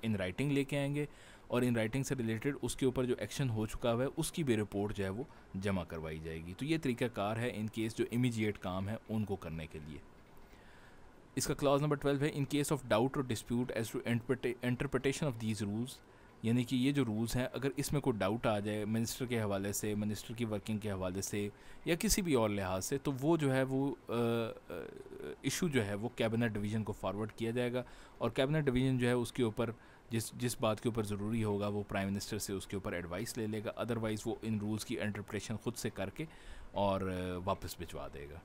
इन uh, राइटिंग लेके आएंगे और इन राइटिंग से रिलेटेड उसके ऊपर जो एक्शन हो चुका हुआ है उसकी भी रिपोर्ट जो है वो जमा करवाई जाएगी तो ये तरीकाकार है इन केस जो इमीजिएट काम है उनको करने के लिए इसका क्लॉज नंबर ट्वेल्व है इन केस ऑफ डाउट और dispute as to interpretation of these rules यानी कि ये जो रूल्स हैं अगर इसमें कोई डाउट आ जाए मिनिस्टर के हवाले से मिनिस्टर की वर्किंग के हवाले से या किसी भी और लिहाज से तो वो जो है वो इशू जो है वो कैबिनेट डिवीज़न को फॉरवर्ड किया जाएगा और कैबिनेट डिवीज़न जो है उसके ऊपर जिस जिस बात के ऊपर ज़रूरी होगा वो प्राइम मिनिस्टर से उसके ऊपर एडवाइस ले लेगा अदरवाइज़ वो इन रूल्स की इंटरप्रेशन ख़ुद से करके और वापस भिजवा देगा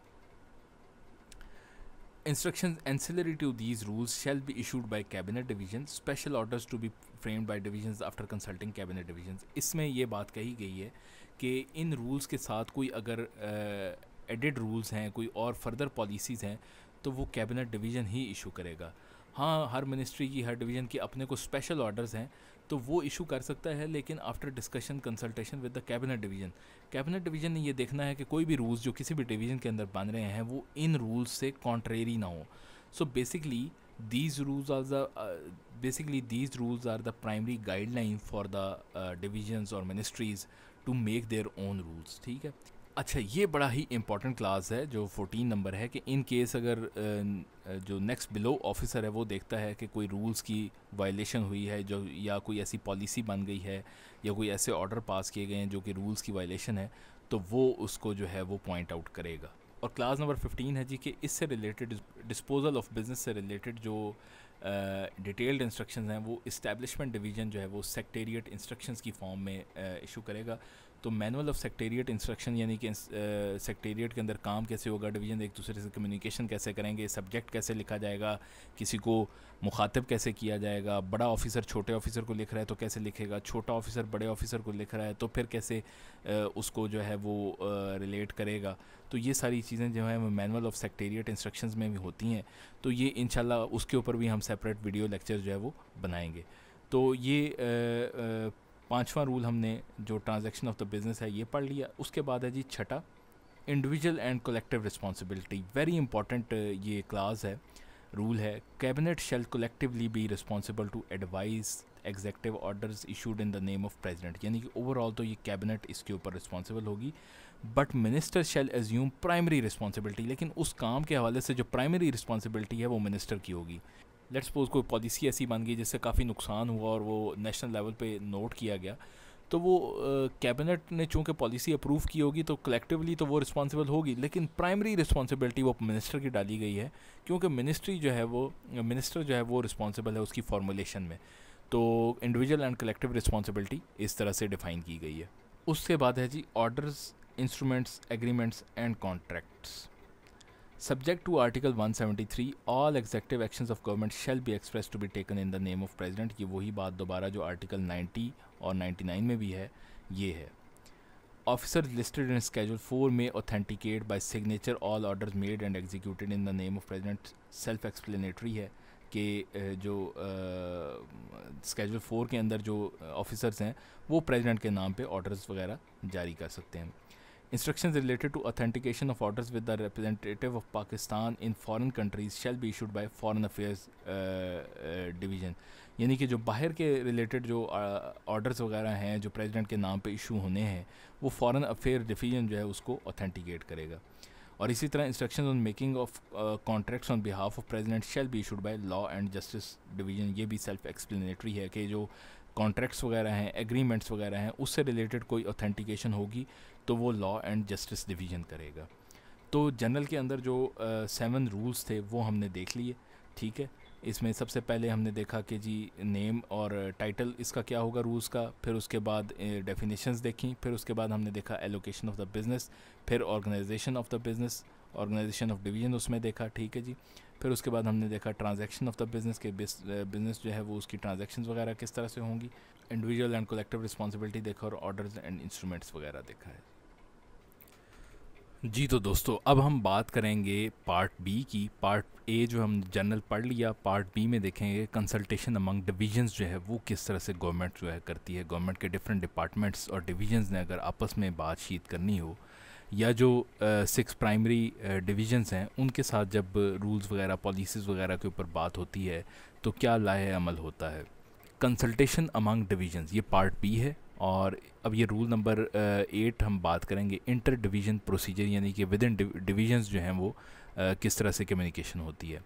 Instructions ancillary to these rules shall be issued by cabinet divisions. Special orders to be framed by divisions after consulting cabinet divisions. इसमें ये बात कही गई है कि इन रूल्स के साथ कोई अगर एडिड uh, रूल्स हैं कोई और फर्दर पॉलिसीज़ हैं तो वो कैबिनेट डिवीज़न ही इशू करेगा हाँ हर मिनिस्ट्री की हर डिवीज़न की अपने को स्पेशल ऑर्डर्स हैं तो वो इशू कर सकता है लेकिन after discussion consultation with the cabinet division cabinet division ने ये देखना है कि कोई भी रूल्स जो किसी भी डिवीजन के अंदर बन रहे हैं वो इन रूल्स से कॉन्ट्रेरी ना हो so basically these rules are the basically these rules are the primary guideline for the divisions और ministries to make their own rules ठीक है अच्छा ये बड़ा ही इम्पॉर्टेंट क्लास है जो फोटीन नंबर है कि इन केस अगर जो नेक्स्ट बिलो ऑफिसर है वो देखता है कि कोई रूल्स की वायलेशन हुई है जो या कोई ऐसी पॉलिसी बन गई है या कोई ऐसे ऑर्डर पास किए गए हैं जो कि रूल्स की वायलेशन है तो वो उसको जो है वो पॉइंट आउट करेगा और क्लास नंबर फिफ्टीन है जी कि इससे रिलेटेड डिस्पोजल ऑफ बिजनेस से रिलेटेड जो डिटेल्ड इंस्ट्रक्शंस हैं वो इस्टेब्लिशमेंट डिवीजन जो है वो सेक्टेरिएट इंस्ट्रक्शंस की फॉर्म में इशू करेगा तो मैनुअल ऑफ सेक्टेरिएट इंस्ट्रक्शन यानी कि सेक्टेरिएट uh, के अंदर काम कैसे होगा डिवीज़न एक दूसरे से कम्युनिकेशन कैसे करेंगे सब्जेक्ट कैसे लिखा जाएगा किसी को मुखातब कैसे किया जाएगा बड़ा ऑफिसर छोटे ऑफिसर को लिख रहा है तो कैसे लिखेगा छोटा ऑफिसर बड़े ऑफिसर को लिख रहा है तो फिर कैसे uh, उसको जो है वो रिलेट uh, करेगा तो ये सारी चीज़ें जो हैं वो मैनुअल ऑफ सेक्टेरिएट इंस्ट्रक्शन में भी होती हैं तो ये इन उसके ऊपर भी हम सेपरेट वीडियो लेक्चर जो है वो बनाएंगे तो ये पांचवा रूल हमने जो ट्रांजैक्शन ऑफ द बिजनेस है ये पढ़ लिया उसके बाद है जी छठा individual and collective responsibility very important ये क्लास है रूल है cabinet shall collectively be responsible to advise executive orders issued in the name of president यानी कि ओवरऑल तो ये कैबिनेट इसके ऊपर रिस्पॉन्सिबल होगी but minister shall assume primary responsibility लेकिन उस काम के हवाले से जो प्राइमरी रिस्पॉन्सिबिलिटी है वो मिनिस्टर की होगी लेट्स सपोज कोई पॉलिसी ऐसी बन गई जिससे काफ़ी नुकसान हुआ और वो नेशनल लेवल पे नोट किया गया तो वो कैबिनेट uh, ने चूँकि पॉलिसी अप्रूव की होगी तो कलेक्टिवली तो वो रिस्पॉन्सिबल होगी लेकिन प्राइमरी रिस्पॉन्सिबिलिटी वो मिनिस्टर की डाली गई है क्योंकि मिनिस्ट्री जो है वो मिनिस्टर जो है वो रिस्पॉन्सिबल है उसकी फॉर्मुलेशन में तो इंडिविजुअल एंड कलेक्टिव रिस्पॉन्सिबिलिटी इस तरह से डिफ़ाइन की गई है उसके बाद है जी orders instruments agreements and contracts Subject to Article 173, all executive actions of government shall be expressed to be taken in the name of President. ये वही बात दोबारा जो Article 90 और 99 में भी है ये है Officers listed in Schedule 4 may authenticate by signature all orders made and executed in the name of President. Self-explanatory है कि जो स्केजल uh, फोर के अंदर जो ऑफिसर्स हैं वो प्रेसिडेंट के नाम पे ऑर्डर्स वगैरह जारी कर सकते हैं Instructions related to authentication of orders with the representative of Pakistan in foreign countries shall be issued by Foreign Affairs uh, uh, Division. यानी कि जो बाहर के रिलेटेड जो ऑर्डर्स uh, वगैरह हैं जो प्रेसिडेंट के नाम पे इशू होने हैं वो फॉरेन अफेयर डिवीजन जो है उसको ऑथेंटिकेट करेगा और इसी तरह instruction on making of contracts on behalf of president shall be issued by law and justice division ये भी सेल्फ एक्सप्लेनेटरी है कि जो कॉन्ट्रैक्ट्स वगैरह हैं एग्रीमेंट्स वगैरह हैं उससे रिलेटेड कोई ऑथेंटिकेशन होगी तो वो लॉ एंड जस्टिस डिवीज़न करेगा तो जनरल के अंदर जो सेवन uh, रूल्स थे वो हमने देख लिए ठीक है इसमें सबसे पहले हमने देखा कि जी नेम और टाइटल इसका क्या होगा रूल्स का फिर उसके बाद डेफिनेशंस देखी फिर उसके बाद हमने देखा एलोकेशन ऑफ द बिज़नेस फिर organisation of the business organisation of division उसमें देखा ठीक है जी फिर उसके बाद हमने देखा ट्रांजेक्शन ऑफ द बिज़नेस के बिज़नेस जो है वो उसकी ट्रांजेक्शन वगैरह किस तरह से होंगी इंडिविजुअल एंड कलेक्टिव रिस्पॉन्सिबिलिटी देखा और ऑर्डर एंड इंस्ट्रूमेंट्स वगैरह देखा है जी तो दोस्तों अब हम बात करेंगे पार्ट बी की पार्ट ए जो हम जनरल पढ़ लिया पार्ट बी में देखेंगे कंसल्टेशन अमंग डिवीजन्स जो है वो किस तरह से गवर्नमेंट जो है करती है गवर्नमेंट के डिफरेंट डिपार्टमेंट्स और डिवीजन्स ने अगर आपस में बातचीत करनी हो या जो सिक्स प्राइमरी डिविजन्स हैं उनके साथ जब रूल्स वगैरह पॉलिसीज़ वगैरह के ऊपर बात होती है तो क्या लाए अमल होता है कंसल्टेशन अमंग डिविजन्स ये पार्ट बी है और अब ये रूल नंबर एट हम बात करेंगे इंटर डिवीजन प्रोसीजर यानी कि विद इन डिवीजन्स जो हैं वो आ, किस तरह से कम्युनिकेशन होती है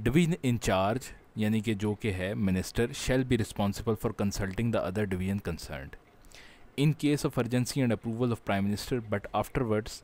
डिवीजन इंचार्ज यानी कि जो कि है minister shall be responsible for consulting the other division concerned in case of urgency and approval of prime minister but afterwards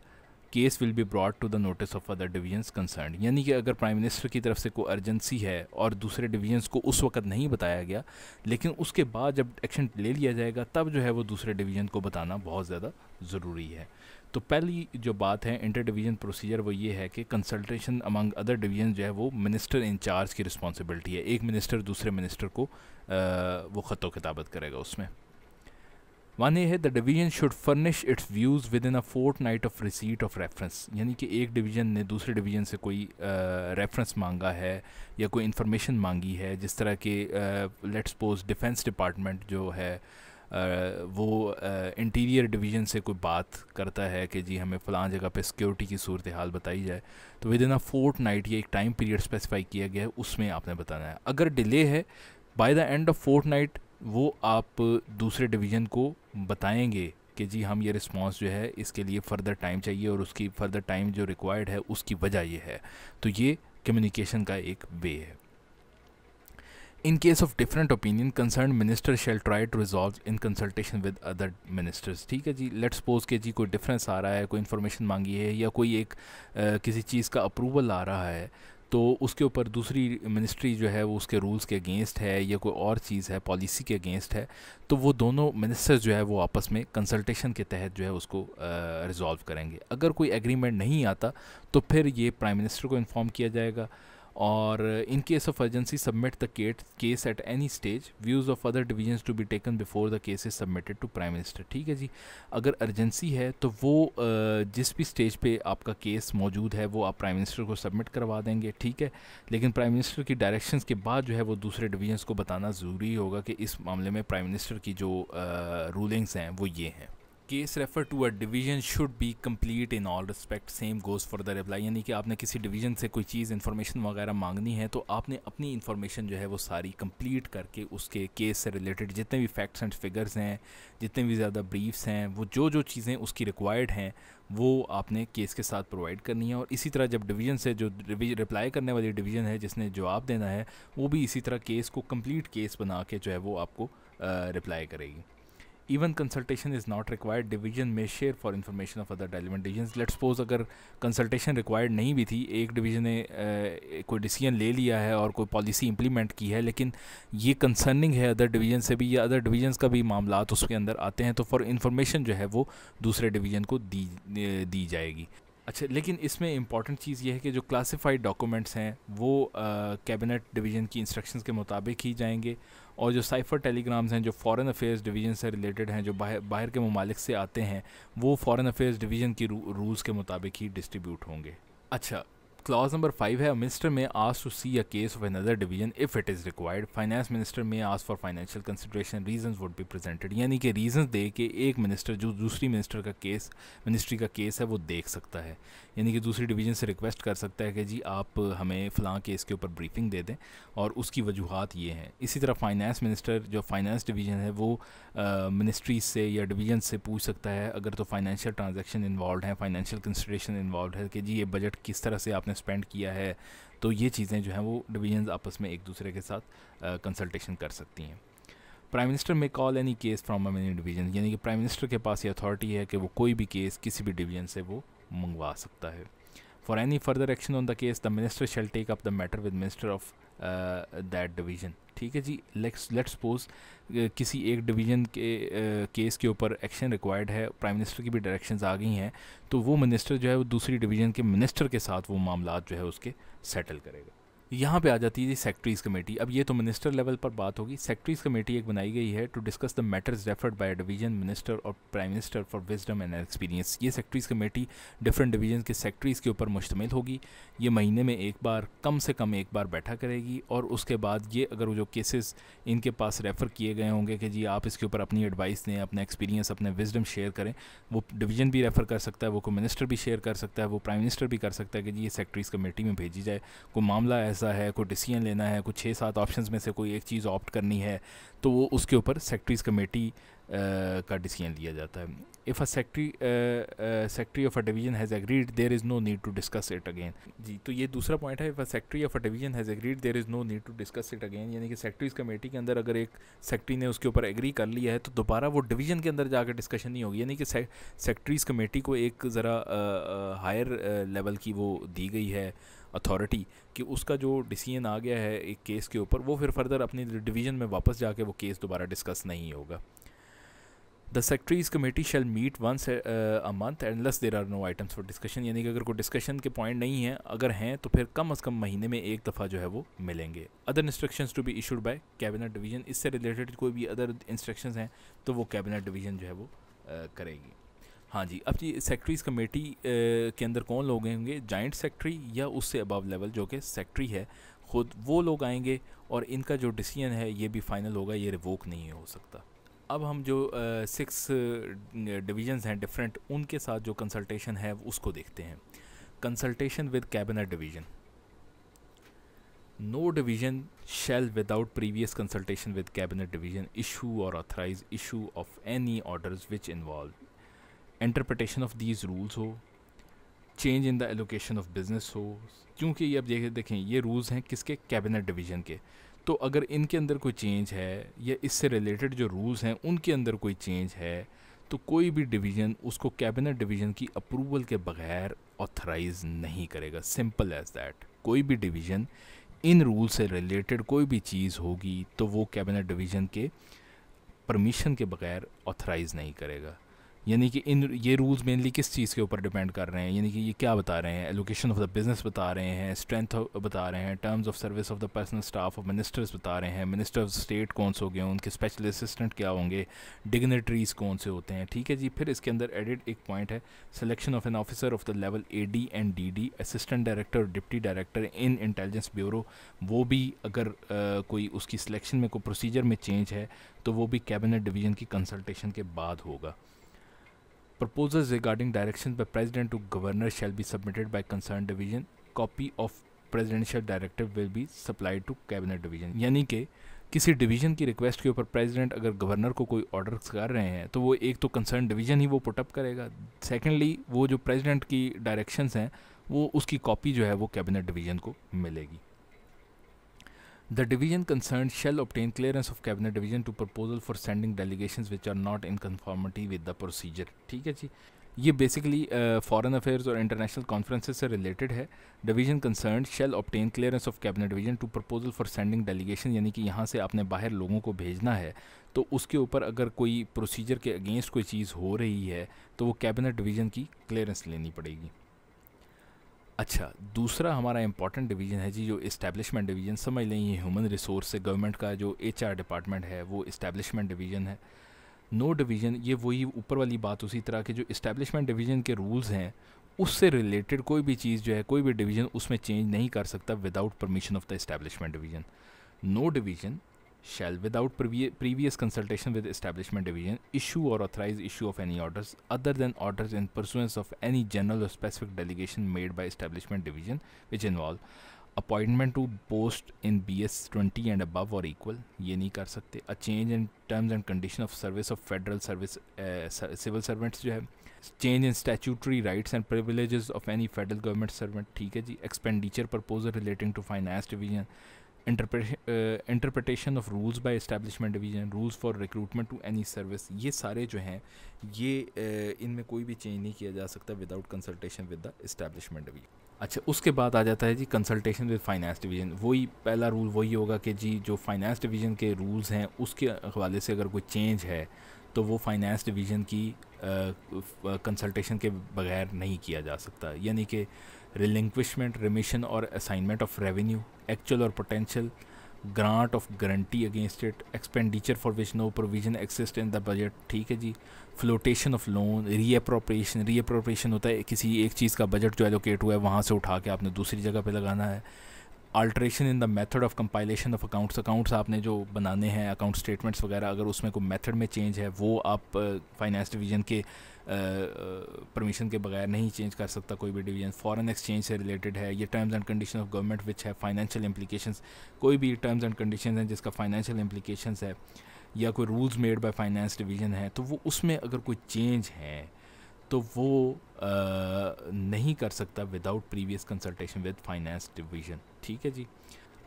case will be brought to the notice of other divisions concern यानी कि अगर prime minister की तरफ से कोई urgency है और दूसरे डिवीजन को उस वक्त नहीं बताया गया लेकिन उसके बाद जब एक्शन ले लिया जाएगा तब जो है वो दूसरे डिवीजन को बताना बहुत ज़्यादा ज़रूरी है तो पहली जो बात है इंटर डिवीजन प्रोसीजर वो ये है कि कंसल्टेशन अमंग अदर डिवीजन जो है वो मिनिस्टर इंचार्ज की रिस्पॉन्सिबिलिटी है एक मिनिस्टर दूसरे मिनिस्टर को आ, वो ख़त व खिताबत करेगा उसमें वन ये है the division should furnish its views within a fortnight of receipt of reference यानी कि एक डिवीज़न ने दूसरे डिवीज़न से कोई रेफरेंस uh, मांगा है या कोई इंफॉर्मेशन मांगी है जिस तरह के लेट्स सपोज डिफेंस डिपार्टमेंट जो है Uh, वो इंटीरियर uh, डिवीज़न से कोई बात करता है कि जी हमें फ़लाँ जगह पे सिक्योरिटी की सूरत हाल बताई जाए तो within a fortnight ये एक टाइम पीरियड स्पेसिफाई किया गया है उसमें आपने बताना है अगर डिले है by the end of fortnight वो आप दूसरे डिवीज़न को बताएंगे कि जी हम ये रिस्पांस जो है इसके लिए फ़र्दर टाइम चाहिए और उसकी फ़र्दर टाइम जो रिक्वायर्ड है उसकी वजह ये है तो ये कम्युनिकेशन का एक वे है in case of different opinion concern minister shall try to resolve in consultation with other ministers ठीक है जी लेट्स सपोज के जी कोई डिफरेंस आ रहा है कोई इन्फॉर्मेशन मांगी है या कोई एक आ, किसी चीज़ का अप्रूवल आ रहा है तो उसके ऊपर दूसरी मिनिस्ट्री जो है वो उसके रूल्स के अगेंस्ट है या कोई और चीज़ है पॉलिसी के अगेंस्ट है तो वो दोनों मिनिस्टर्स जो है वो आपस में कंसल्टेशन के तहत जो है उसको रिज़ॉल्व करेंगे अगर कोई एग्रीमेंट नहीं आता तो फिर ये प्राइम मिनिस्टर को इन्फॉर्म किया जाएगा in case of urgency submit the cat case at any stage views of other divisions to be taken before the case is submitted to prime minister ठीक है जी अगर अर्जेंसी है तो वो जिस भी स्टेज पे आपका केस मौजूद है वो आप प्राइम मिनिस्टर को सबमिट करवा देंगे ठीक है लेकिन प्राइम मिनिस्टर की डायरेक्शंस के बाद जो है वो दूसरे डिविजन्स को बताना ज़रूरी होगा कि इस मामले में प्राइम मिनिस्टर की जो रूलिंग्स हैं वो ये हैं case refer to a division should be complete in all respect same goes for the reply यानी कि आपने किसी डिवीजन से कोई चीज़ इन्फॉर्मेशन वगैरह मांगनी है तो आपने अपनी इन्फॉर्मेशन जो है वो सारी कंप्लीट करके उसके केस से रिलेटेड जितने भी फैक्ट्स एंड फिगर्स हैं जितने भी ज़्यादा ब्रीफ्स हैं वो जो जो चीज़ें उसकी रिक्वायर्ड हैं वो आपने केस के साथ प्रोवाइड करनी है और इसी तरह जब डिवीजन से जो रिप्लाई करने वाली डिवीजन है जिसने जवाब देना है वो भी इसी तरह केस को कम्प्लीट केस बना के जो है वो आपको रिप्लाई करेगी even consultation is not required division may share for information of other department division let suppose अगर कंसल्टेशन रिक्वायर्ड नहीं भी थी एक डिवीजन ने uh, कोई डिसीजन ले लिया है और कोई पॉलिसी इंप्लीमेंट की है लेकिन ये कंसर्निंग है अदर डिवीजन से भी या अदर डिवीजन का भी मामला उसके अंदर आते हैं तो फॉर इन्फॉर्मेशन जो है वो दूसरे डिवीजन को दी दी जाएगी अच्छा लेकिन इसमें इंपॉर्टेंट चीज़ यह है कि जो क्लासिफाइड डॉक्यूमेंट्स हैं वो कैबिनेट डिवीजन की इंस्ट्रक्शंस के मुताबिक ही जाएंगे और जो साइफर टेलीग्राम्स हैं जो फॉरेन अफेयर्स डिवीज़न से रिलेटेड हैं जो बाहर बाहर के ममालिक से आते हैं वो फॉरेन अफेयर्स डिवीज़न की रू, रूल्स के मुताबिक ही डिस्ट्रीब्यूट होंगे अच्छा क्लॉज नंबर फाइव है minister may ask to see a case of another division if it is required finance minister may ask for financial consideration reason would be presented यानी कि reason दे के एक minister जो दूसरी minister का case ministry का case है वो देख सकता है यानी कि दूसरी डिवीज़न से रिक्वेस्ट कर सकता है कि जी आप हमें फ़लाँ केस के ऊपर ब्रीफिंग दे दें और उसकी वजूहत ये हैं इसी तरह फाइनेंस मिनिस्टर जो फाइनेंस डिवीज़न है वो मिनिस्ट्रीज से या डिवीज़न से पूछ सकता है अगर तो फाइनेंशियल ट्रांजेक्शन इन्वॉल्व हैं फाइनेंशियल कंसिड्रेशन इन्वॉल्व है कि जी ये बजट किस तरह से आपने स्पेंड किया है तो ये चीज़ें जो हैं वो डिवीजन आपस में एक दूसरे के साथ कंसल्टेसन कर सकती हैं prime minister may call any case from any division यानी कि प्राइम मिनिस्टर के पास ये अथॉरिटी है कि वो कोई भी केस किसी भी डिवीजन से वो मंगवा सकता है for any further action on the case the minister shall take up the matter with minister of that division ठीक है जी लेट्स लेट्स सपोज किसी एक डिवीजन के केस uh, के ऊपर एक्शन रिक्वायर्ड है प्राइम मिनिस्टर की भी डायरेक्शंस आ गई हैं तो वो मिनिस्टर जो है वो दूसरी डिवीजन के मिनिस्टर के साथ वो मामला जो है उसके सेटल करेगा यहाँ पे आ जाती है सेक्ट्रीज़ कमेटी अब ये तो मिनिस्टर लेवल पर बात होगी सेक्ट्रीज़ कमेटी एक बनाई गई है to discuss the matters referred by division minister और prime minister for wisdom and experience ये सेक्ट्रीज़ कमेटी डिफरेंट डिवीजन के सेक्ट्रीज़ के ऊपर मुश्तमिल होगी ये महीने में एक बार कम से कम एक बार बैठा करेगी और उसके बाद ये अगर जो केसेस इनके पास रेफ़र किए गए होंगे कि जी आप इसके ऊपर अपनी एडवाइस दें अपना एक्सपीरियंस अपने विजडम शेयर करें वो डिवीजन भी रेफ़र कर सकता है वो को मिनिस्टर भी शेयर कर सकता है वो प्राइम मिनिस्टर भी कर सकता है कि जी ये सेक्ट्रीज़ कमेटी में भेजी जाए कोई मामला हिस्सा है कोई डिसीजन लेना है कुछ छः सात ऑप्शंस में से कोई एक चीज़ ऑप्ट करनी है तो वो उसके ऊपर सेक्ट्रीज़ कमेटी का डिसीजन लिया जाता है if a secretary secretary of a division has agreed there is no need to discuss it again जी तो ये दूसरा पॉइंट है if a secretary of a division has agreed there is no need to discuss it again यानी कि सेक्ट्रीज committee के अंदर अगर एक सेक्ट्री ने उसके ऊपर एग्री कर लिया है तो दोबारा वो डिवीजन के अंदर जाकर डिस्कशन नहीं होगी यानी कि सेक्ट्रीज़ कमेटी को एक ज़रा हायर लेवल की वो दी गई है अथॉरिटी कि उसका जो डिसीजन आ गया है एक केस के ऊपर वो फिर फर्दर अपनी डिवीज़न में वापस जाके वो केस दोबारा डिस्कस नहीं होगा the secretaries committee shall meet once a month unless there are no items for discussion यानी कि अगर कोई डिस्कशन के पॉइंट नहीं हैं अगर हैं तो फिर कम अज़ कम महीने में एक दफ़ा जो है वो मिलेंगे other instruction to be issued by cabinet division इससे रिलेटेड कोई भी अदर इंस्ट्रक्शन हैं तो वो कैबिनेट डिवीजन जो है वो uh, करेगी हाँ जी अब जी सेक्ट्रीज़ कमेटी के अंदर कौन लोग होंगे जॉइंट सेक्ट्री या उससे अबव लेवल जो कि सेक्ट्री है ख़ुद वो लोग आएंगे और इनका जो डिसीजन है ये भी फ़ाइनल होगा ये रिवोक नहीं हो सकता अब हम जो सिक्स डिवीजन हैं डिफरेंट उनके साथ जो कंसल्टेशन है उसको देखते हैं consultation with cabinet division no division shall without previous consultation with cabinet division issue और authorize issue of any orders which involve interpretation of these rules हो change in the allocation of business हो क्योंकि ये अब देखें देखें ये rules हैं किसके कैबिनेट डिवीजन के तो अगर इनके अंदर कोई चेंज है या इससे रिलेटेड जो रूल्स हैं उनके अंदर कोई चेंज है तो कोई भी डिवीज़न उसको कैबिनेट डिवीज़न की अप्रूवल के बगैर ऑथराइज नहीं करेगा सिंपल एज दैट कोई भी डिवीज़न इन रूल से रिलेटेड कोई भी चीज़ होगी तो वो कैबिनेट डिवीज़न के परमिशन के बगैर ऑथराइज नहीं करेगा यानी कि इन ये रूल्स मेनली किस चीज़ के ऊपर डिपेंड कर रहे हैं यानी कि ये क्या बता रहे हैं एलोकेशन ऑफ द बिज़नेस बता रहे हैं स्ट्रेंथ बता रहे हैं terms of service of the personal staff of ministers बता रहे हैं मिनिस्टर ऑफ स्टेट कौन से हो गए उनके स्पेशल असिस्टेंट क्या होंगे डिग्नेटरीज कौन से होते हैं ठीक है जी फिर इसके अंदर एडिट एक पॉइंट है selection of an officer of the level A D and D D assistant director और deputy director in intelligence bureau वो भी अगर आ, कोई उसकी सिलेक्शन में कोई प्रोसीजर में चेंज है तो वो भी कैबिनेट डिवीजन की कंसल्टेशन के बाद होगा Proposals regarding directions by President to Governor shall be submitted by concerned division. Copy of presidential directive will be supply to cabinet division यानी कि किसी डिवीजन की रिक्वेस्ट के ऊपर प्रेसिडेंट अगर गवर्नर को कोई ऑर्डर कर रहे हैं तो वो एक तो कंसर्न डिवीजन ही वो पुटअप करेगा सेकेंडली वो जो प्रेसिडेंट की डायरेक्शंस हैं वो उसकी कॉपी जो है वो कैबिनेट डिवीजन को मिलेगी The division concerned shall obtain clearance of cabinet division to proposal for sending delegations which are not in conformity with the procedure. ठीक है जी ये बेसिकली फॉरेन अफेयर्स और इंटरनेशनल कॉन्फ्रेंस से रिलेटेड है division concern shall obtain clearance of cabinet division to proposal for sending delegation यानी कि यहाँ से आपने बाहर लोगों को भेजना है तो उसके ऊपर अगर कोई प्रोसीजर के अगेंस्ट कोई चीज़ हो रही है तो वो कैबिनेट डिवीजन की क्लियरेंस लेनी पड़ेगी अच्छा दूसरा हमारा इंपॉर्टेंट डिवीज़न है जी जो इस्टेब्लिशमेंट डिवीज़न समझ लें ये ह्यूमन रिसोर्स से गवर्नमेंट का जो आर डिपार्टमेंट है वो इस्टेब्लिशमेंट डिवीज़न है नो no डिवीज़न ये वही ऊपर वाली बात उसी तरह के जो इस्टेब्लिशमेंट डिवीज़न के रूल्स हैं उससे रिलेटेड कोई भी चीज़ जो है कोई भी डिवीज़न उसमें चेंज नहीं कर सकता without permission of the establishment division no division shall, without previ previous consultation with Establishment Division, issue or authorize issue of any orders other than orders in pursuance of any general or specific delegation made by Establishment Division, which involve appointment to post in B S twenty and above और equal ये नहीं कर सकते a change in terms and condition of service of federal service civil servants जो है change in statutory rights and privileges of any federal government servant ठीक है जी expenditure proposal relating to finance division interpretation of rules by establishment division rules for recruitment to any service ये सारे जो हैं ये uh, इनमें कोई भी चेंज नहीं किया जा सकता without consultation with the establishment division अच्छा उसके बाद आ जाता है जी कंसल्टेशन विद फाइनेंस डिवीजन वही पहला रूल वही होगा कि जी जो फाइनेंस डिवीजन के रूल्स हैं उसके हवाले से अगर कोई चेंज है तो वो फाइनेंस डिवीजन की कंसल्टेशन uh, के बगैर नहीं किया जा सकता यानी कि रिलिंक्विशमेंट रिमिशन और असाइनमेंट ऑफ रेवेन्यू एक्चुअल और potential grant of guarantee against it expenditure for which no provision exist in the budget ठीक है जी flotation of loan reappropriation reappropriation होता है किसी एक चीज़ का बजट जो एलोकेट हुआ है वहाँ से उठा के आपने दूसरी जगह पे लगाना है alteration in the method of compilation of accounts accounts आपने जो बनाने हैं अकाउंट स्टेटमेंट्स वगैरह अगर उसमें कोई मेथड में चेंज है वो आप फाइनेंस uh, डिवीजन के uh, परमिशन के बगैर नहीं चेंज कर सकता कोई भी डिवीजन फॉरेन एक्सचेंज से रिलेटेड है ये terms and condition of government which है फाइनेंशियल इम्प्लीकेशन कोई भी टर्म्स एंड कंडीशन है जिसका फाइनेंशियल इंप्लीकेशंस है या कोई rules made by finance division है तो वो उसमें अगर कोई चेंज है तो वो आ, नहीं कर सकता without previous consultation with finance division ठीक है जी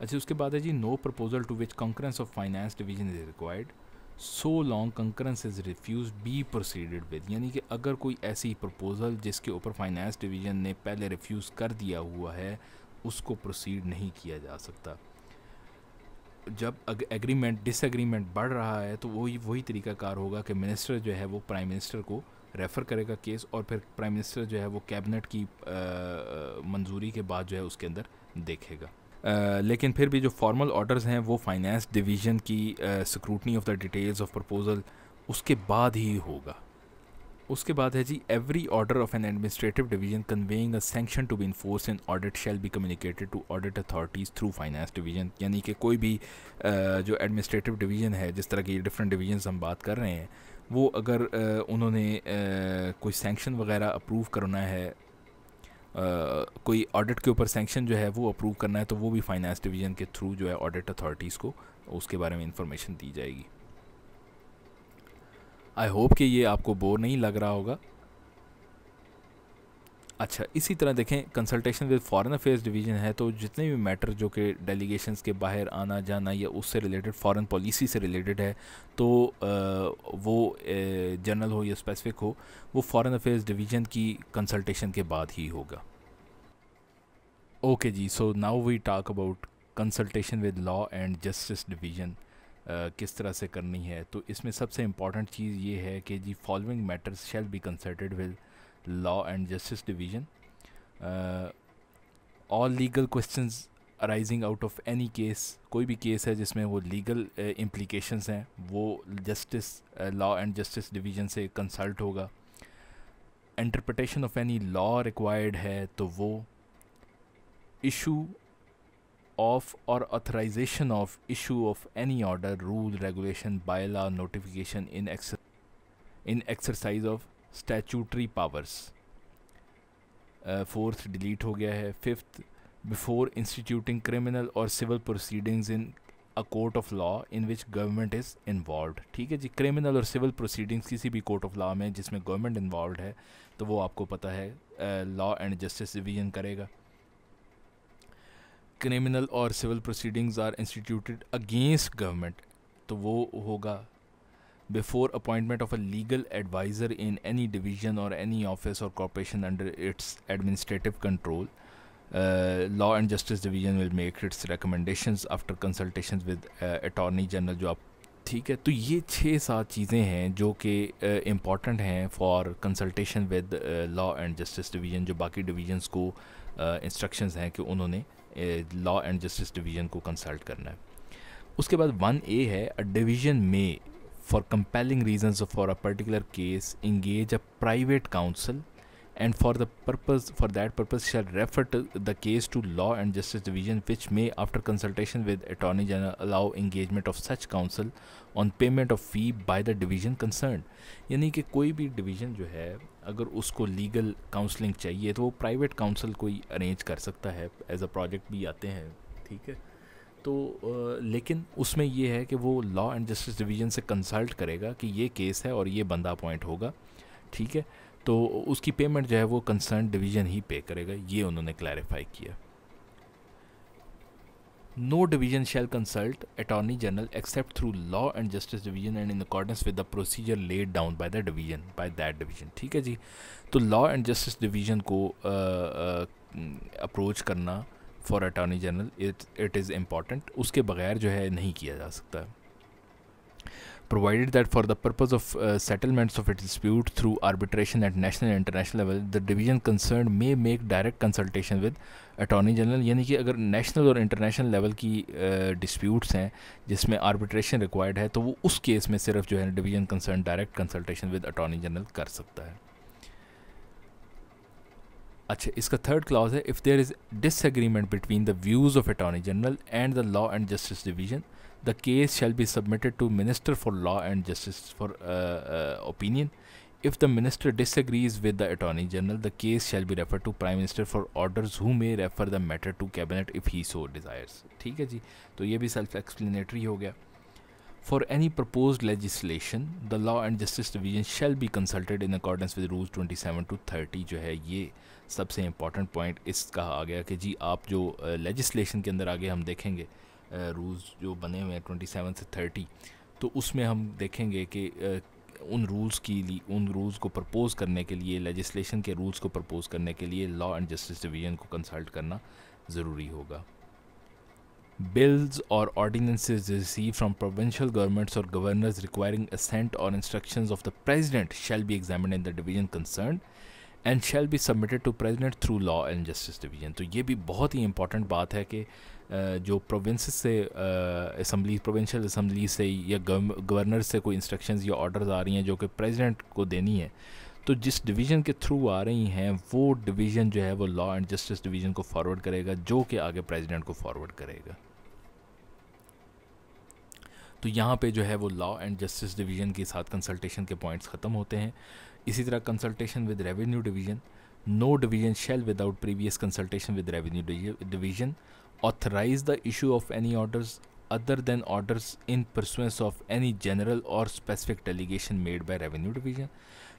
अच्छा उसके बाद है जी no proposal to which concurrence of finance division is required so long concurrence is refuse be proceeded with यानी कि अगर कोई ऐसी प्रपोज़ल जिसके ऊपर फाइनेंस डिवीज़न ने पहले रिफ्यूज़ कर दिया हुआ है उसको प्रोसीड नहीं किया जा सकता जब एग्रीमेंट डिसएग्रीमेंट बढ़ रहा है तो वही वही तरीकाकार होगा कि मिनिस्टर जो है वो प्राइम मिनिस्टर को रेफ़र करेगा केस और फिर प्राइम मिनिस्टर जो है वो कैबिनेट की मंजूरी के बाद जो है उसके अंदर देखेगा लेकिन फिर भी जो फॉर्मल ऑर्डर्स हैं वो फाइनेंस डिवीज़न की scrutiny of the details of proposal उसके बाद ही होगा उसके बाद है जी every order of an administrative division conveying a sanction to be enforce in audit shall be communicated to audit authorities through finance division यानी कि कोई भी जो एडमिनिस्ट्रेटिव डिवीजन है जिस तरह की डिफरेंट डिवीजन हम बात कर रहे हैं वो अगर उन्होंने कोई सेंक्शन वगैरह अप्रूव करना है कोई ऑडिट के ऊपर सेंक्शन जो है वो अप्रूव करना है तो वो भी फाइनेंस डिवीज़न के थ्रू जो है ऑडिट अथॉरिटीज़ को उसके बारे में इंफॉर्मेशन दी जाएगी आई होप कि ये आपको बोर नहीं लग रहा होगा अच्छा इसी तरह देखें consultation with foreign affairs division है तो जितने भी मैटर जो कि डेलीगेशन के बाहर आना जाना या उससे रिलेटेड फॉरेन पॉलिसी से रिलेटेड है तो आ, वो जनरल हो या स्पेसिफिक हो वो फॉरेन अफेयर्स डिवीजन की कंसल्टेशन के बाद ही होगा ओके जी so now we talk about consultation with law and justice division किस तरह से करनी है तो इसमें सबसे इम्पॉर्टेंट चीज़ ये है कि जी following matters shall be consulted with law and justice division all legal question arising out of any case कोई भी केस है जिसमें वो लीगल इम्प्लीकेशन uh, हैं वो justice law and justice division से कंसल्ट होगा interpretation of any law required है तो वो issue ऑफ or authorization of issue of any order rule regulation bylaw notification इन ex- in exercise of statutory fourth delete हो गया है फिफ्थ बिफोर इंस्टीट्यूटिंग क्रिमिनल और civil proceedings in a court of law in which government is involve ठीक है जी criminal और civil proceedings किसी भी कोर्ट ऑफ लॉ में जिसमें गवर्नमेंट इन्वॉल्व है तो वो आपको पता है लॉ एंड जस्टिस डिवीजन करेगा क्रिमिनल और civil proceedings are instituted against government तो वो होगा before appointment of a legal adviser in any division और एनी ऑफिस और corporation under its administrative control law and justice division will make its recommendation after consultation with attorney general जो आप ठीक है तो ये छः सात चीज़ें हैं जो कि इम्पॉर्टेंट uh, हैं for consultation with law and justice division जो बाकी डिवीजन्स को इंस्ट्रक्शंस uh, हैं कि उन्होंने लॉ एंड जस्टिस डिवीजन को कंसल्ट करना है उसके बाद वन ए है a division may for compelling reasons for a particular case engage a private counsel and for the purpose for that purpose shall refer to the case to law and justice division which may after consultation with attorney general allow engagement of such counsel on payment of fee by the division concerned yani ki koi bhi division jo hai agar usko legal counseling chahiye to wo private counsel कोई arrange kar sakta hai as a project bhi aate hain theek hai तो लेकिन उसमें ये है कि वो law and justice division से consult करेगा कि ये केस है और ये बंदा अपॉइंट होगा ठीक है तो उसकी पेमेंट जो है वो कंसर्न डिवीज़न ही पे करेगा ये उन्होंने क्लैरिफाई किया no division shall consult attorney general except through law and justice division and in accordance with the procedure laid down by the division by that division ठीक है जी तो लॉ एंड जस्टिस डिवीज़न को approach uh, uh, करना for attorney general it it is important उसके बगैर जो है नहीं किया जा सकता provided that for the purpose of uh, settlements of its dispute through arbitration at national and international level the division concerned may make direct consultation with attorney general यानी कि अगर नेशनल और इंटरनेशनल लेवल की disputes uh, हैं जिसमें arbitration required है तो वो उस केस में सिर्फ जो है division concern direct consultation with attorney general कर सकता है अच्छा इसका थर्ड क्लॉज है if there is disagreement between the views of attorney general and the law and justice division the case shall be submitted to minister for law and justice for uh, uh, opinion if the minister disagrees with the attorney general the case shall be referred to prime minister for orders who may refer the matter to cabinet if he so desires ठीक है जी तो ये भी self explanatory हो गया For any proposed legislation, the Law and Justice Division shall be consulted in accordance with rules 27 to 30 जो है ये सबसे इम्पॉर्टेंट पॉइंट इसका आ गया कि जी आप जो लेजिस्लेशन uh, के अंदर आगे हम देखेंगे रूल्स जो बने हुए हैं ट्वेंटी सेवन से थर्टी तो उसमें हम देखेंगे कि उन रूल्स की उन रूल्स को प्रपोज करने के लिए लेजिस्लेशन के रूल्स को प्रपोज करने के लिए लॉ एंड जस्टिस डिवीजन को कंसल्ट करना ज़रूरी होगा बिल्स और ordinances receive from provincial governments और गवर्नर्स रिक्वायरिंग असेंट और instruction of the president shall be examine in the division concern and shall be submitted to president through law and justice division तो ये भी बहुत ही important बात है कि जो प्रोविंस से असम्बली प्रोविंशल असम्बली से या गवर्नर से कोई इंस्ट्रक्शंस या ऑर्डर्स आ रही हैं जो कि प्रेसिडेंट को देनी है तो जिस डिवीज़न के थ्रू आ रही हैं वो डिवीज़न जो है वो लॉ एंड जस्टिस डिवीज़न को फॉरवर्ड करेगा जो कि आगे प्रेसिडेंट को फॉरवर्ड करेगा तो यहाँ पे जो है वो लॉ एंड जस्टिस डिवीज़न के साथ कंसल्टेशन के पॉइंट्स ख़त्म होते हैं इसी तरह consultation with revenue division no division shall without previous consultation with revenue division authorize the issue of any orders other than orders in pursuance of any general or specific delegation made by revenue division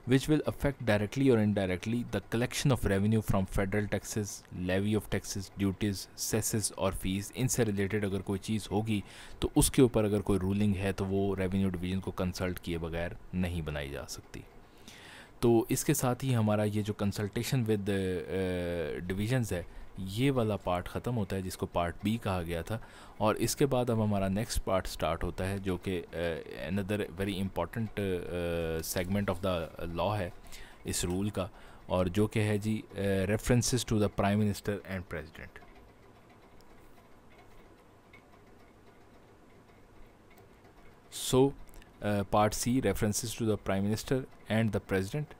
which will affect directly or indirectly the collection of revenue from federal taxes levy of taxes duties cesses और fees इनसे related अगर कोई चीज़ होगी तो उसके ऊपर अगर कोई रूलिंग है तो वो रेवेन्यू डिवीज़न को कंसल्ट किए बगैर नहीं बनाई जा सकती तो इसके साथ ही हमारा ये जो कंसल्टेशन विद divisions hai ये वाला पार्ट ख़त्म होता है जिसको पार्ट बी कहा गया था और इसके बाद अब हमारा नेक्स्ट पार्ट स्टार्ट होता है जो कि another very important segment of the law है इस रूल का और जो कि है जी references to the prime minister and president so part C references to the prime minister and the president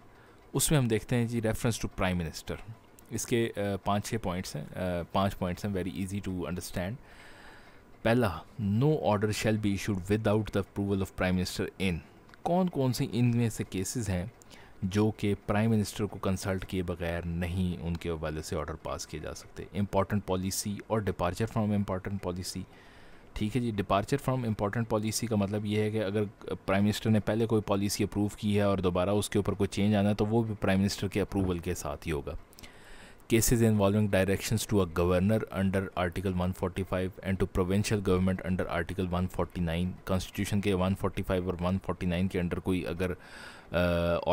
उसमें हम देखते हैं जी रेफरेंस टू प्राइम मिनिस्टर इसके पाँच छः पॉइंट्स हैं पाँच पॉइंट्स हैं वेरी इजी टू अंडरस्टैंड पहला no order shall be issued without the approval of prime minister इन कौन कौन से इनमें से केसेस हैं जो कि प्राइम मिनिस्टर को कंसल्ट किए बगैर नहीं उनके हवाले से ऑर्डर पास किए जा सकते इम्पॉर्टेंट पॉलिसी और डिपार्चर फ्राम इम्पॉर्टेंट पॉलिसी ठीक है जी डिपार्चर फ्राम इम्पॉर्टेंट पॉलिसी का मतलब ये है कि अगर प्राइम मिनिस्टर ने पहले कोई पॉलिसी अप्रूव की है और दोबारा उसके ऊपर कोई चेंज आना है तो वो भी प्राइम मिनिस्टर के अप्रूवल के साथ ही होगा cases involving directions to a governor under article 145 and to provincial government under article 149 constitution के 145 और 149 के अंडर कोई अगर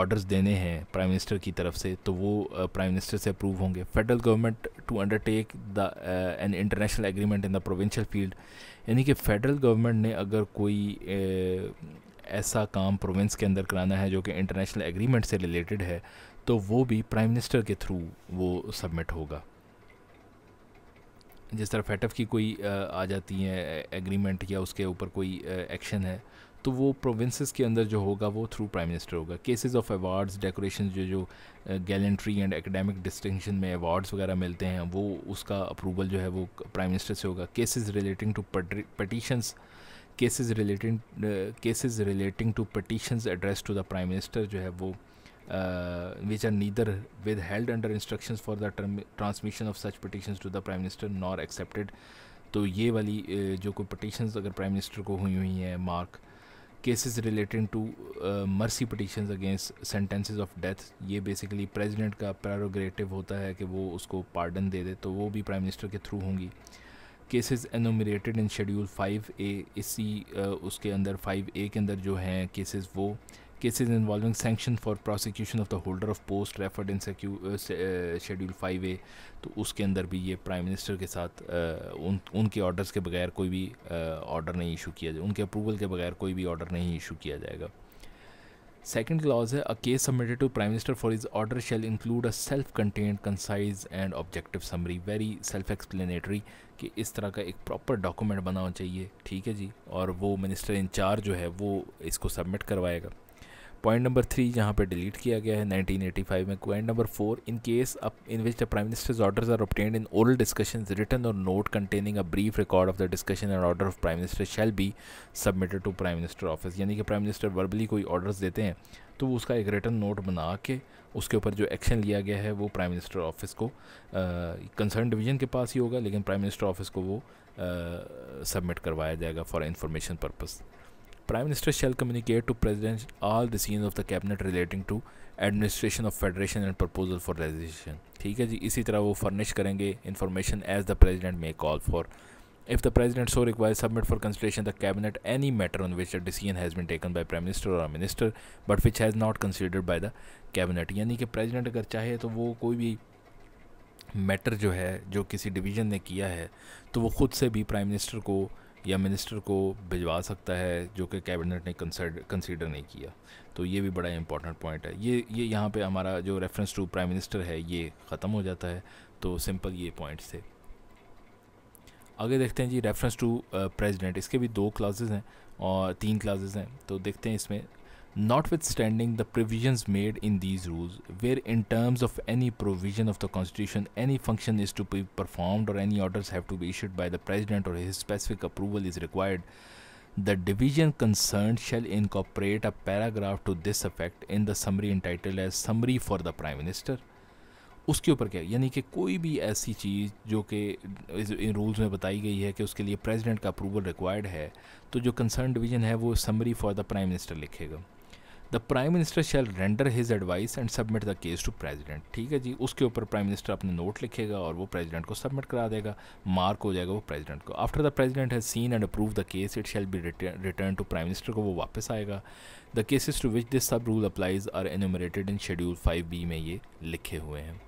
ऑर्डर्स uh, देने हैं प्राइम मिनिस्टर की तरफ से तो वो प्राइम uh, मिनिस्टर से अप्रूव होंगे federal government to undertake the an international agreement in the provincial field यानी कि फेडरल गवर्नमेंट ने अगर कोई uh, ऐसा काम प्रोविंस के अंदर कराना है जो कि इंटरनेशनल एग्रीमेंट से रिलेटेड है तो वो भी प्राइम मिनिस्टर के थ्रू वो सबमिट होगा जिस तरह फैटफ की कोई आ जाती है एग्रीमेंट या उसके ऊपर कोई एक्शन है तो वो प्रोविंसेस के अंदर जो होगा वो थ्रू प्राइम मिनिस्टर होगा केसेस ऑफ अवार्ड्स डेकोरेशन जो जो गैलेंट्री एंड एकेडमिक डिस्टिंक्शन में अवार्ड्स वगैरह मिलते हैं वो उसका अप्रूवल जो है वो प्राइम मिनिस्टर से होगा cases relating to petitions cases relating cases relating to petitions address to the prime minister जो है वो uh, which are neither withheld under instructions for the transmission of such petitions to the prime minister nor accepted तो ये वाली uh, जो कोई petitions अगर prime minister को हुई हुई हैं mark cases related to mercy petitions against sentences of death ये बेसिकली प्रेसिडेंट का प्रारोग्रेटिव होता है कि वो उसको पार्डन दे दे तो वो भी प्राइम मिनिस्टर के थ्रू होंगी cases enumerated in schedule five A इसी uh, उसके अंदर फाइव ए के अंदर जो हैं केसेज वो uh, cases involving sanction for prosecution of the holder of post referred in schedule five A तो उसके अंदर भी ये प्राइम मिनिस्टर के साथ uh, उन उनके ऑर्डर्स के बगैर कोई भी ऑर्डर uh, नहीं इशू किया जाए उनके अप्रूवल के बगैर कोई भी ऑर्डर नहीं इशू किया जाएगा सेकेंड क्लॉज है a case submitted to prime minister for his order shall include a self content concise and objective summary very self explanatory कि इस तरह का एक प्रॉपर डॉक्यूमेंट बनाना चाहिए ठीक है जी और वो मिनिस्टर इंचार्ज जो है वो इसको सबमिट करवाएगा पॉइंट नंबर थ्री यहाँ पे डिलीट किया गया है 1985 में point number four in case up in which the prime minister's orders are obtained in old discussion return और note containing a brief record of the discussion and order of prime minister shall be submitted to prime minister office यानी कि prime minister verbally कोई orders देते हैं तो वो उसका एक रिटर्न नोट बना के उसके ऊपर जो एक्शन लिया गया है वो प्राइम मिनिस्टर ऑफिस को कंसर्न डिवीजन के पास ही होगा लेकिन प्राइम मिनिस्टर ऑफिस को वो सबमिट करवाया जाएगा for information purpose Prime Minister shall communicate to President all decisions of the cabinet relating to administration of federation and proposal for resolution ठीक है जी इसी तरह वो furnish करेंगे information as the President may call for. If the President so requires, submit for consideration the Cabinet any matter on which a decision has been taken by Prime Minister or a Minister, but which has not considered by the Cabinet. यानी कि President अगर चाहे तो वो कोई भी matter जो है जो किसी division ने किया है तो वो ख़ुद से भी Prime Minister को या मिनिस्टर को भिजवा सकता है जो कि कैबिनेट ने कंसीडर नहीं किया तो ये भी बड़ा इंपॉर्टेंट पॉइंट है ये ये यहाँ पे हमारा जो रेफरेंस टू प्राइम मिनिस्टर है ये ख़त्म हो जाता है तो सिंपल ये पॉइंट्स थे आगे देखते हैं जी रेफरेंस टू प्रेसिडेंट इसके भी दो क्लासेस हैं और तीन क्लासेस हैं तो देखते हैं इसमें notwithstanding the provisions made in these rules where in terms of any provision of the constitution any function is to be performed or any orders have to be issued by the president or his specific approval is required the division concerned shall incorporate a paragraph to this effect in the summary entitled as summary for the prime minister उसके ऊपर क्या यानी कि कोई भी ऐसी चीज़ जो कि इन रूल्स में बताई गई है कि उसके लिए प्रेसिडेंट का अप्रूवल रिक्वायर्ड है तो जो कंसर्न डिवीज़न है वो summary for the prime minister लिखेगा the prime minister shall render his advice and submit the case to president ठीक है जी उसके ऊपर प्राइम मिनिस्टर अपने नोट लिखेगा और वो प्रेजिडेंट को सबमिट करा देगा मार्क हो जाएगा वो प्रेजिडेंट को after the president has seen and approve the case it shall be return to prime minister को वो वापस आएगा the cases to which this sub rule applies are enumerated in schedule five B में ये लिखे हुए हैं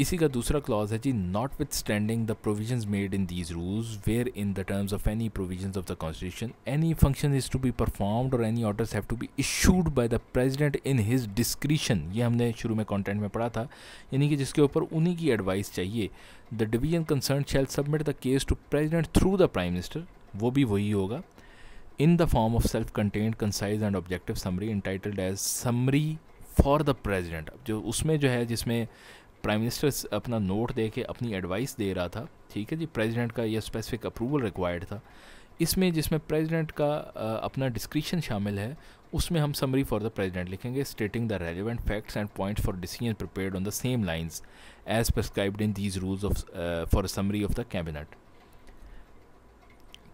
इसी का दूसरा क्लॉज है जी notwithstanding the provision made in these rules where in the terms of any provision of the constitution any function is to be performed और any orders have to be issued by the president in his discretion ये हमने शुरू में content में पढ़ा था यानी कि जिसके ऊपर उन्हीं की एडवाइस चाहिए the division concern shall submit the case to president through the prime minister वो भी वही होगा in the form of self content concise and objective summary entitled as summary for the president जो उसमें जो है जिसमें प्राइम मिनिस्टर अपना नोट दे के अपनी एडवाइस दे रहा था ठीक है जी प्रेसिडेंट का यह स्पेसिफिक अप्रूवल रिक्वायर्ड था इसमें जिसमें प्रेसिडेंट का अपना डिस्क्रिप्शन शामिल है उसमें हम समरी फॉर द प्रेसिडेंट लिखेंगे stating the relevant facts and points for decision prepared on the same lines as prescribed in these rules of for summary of the cabinet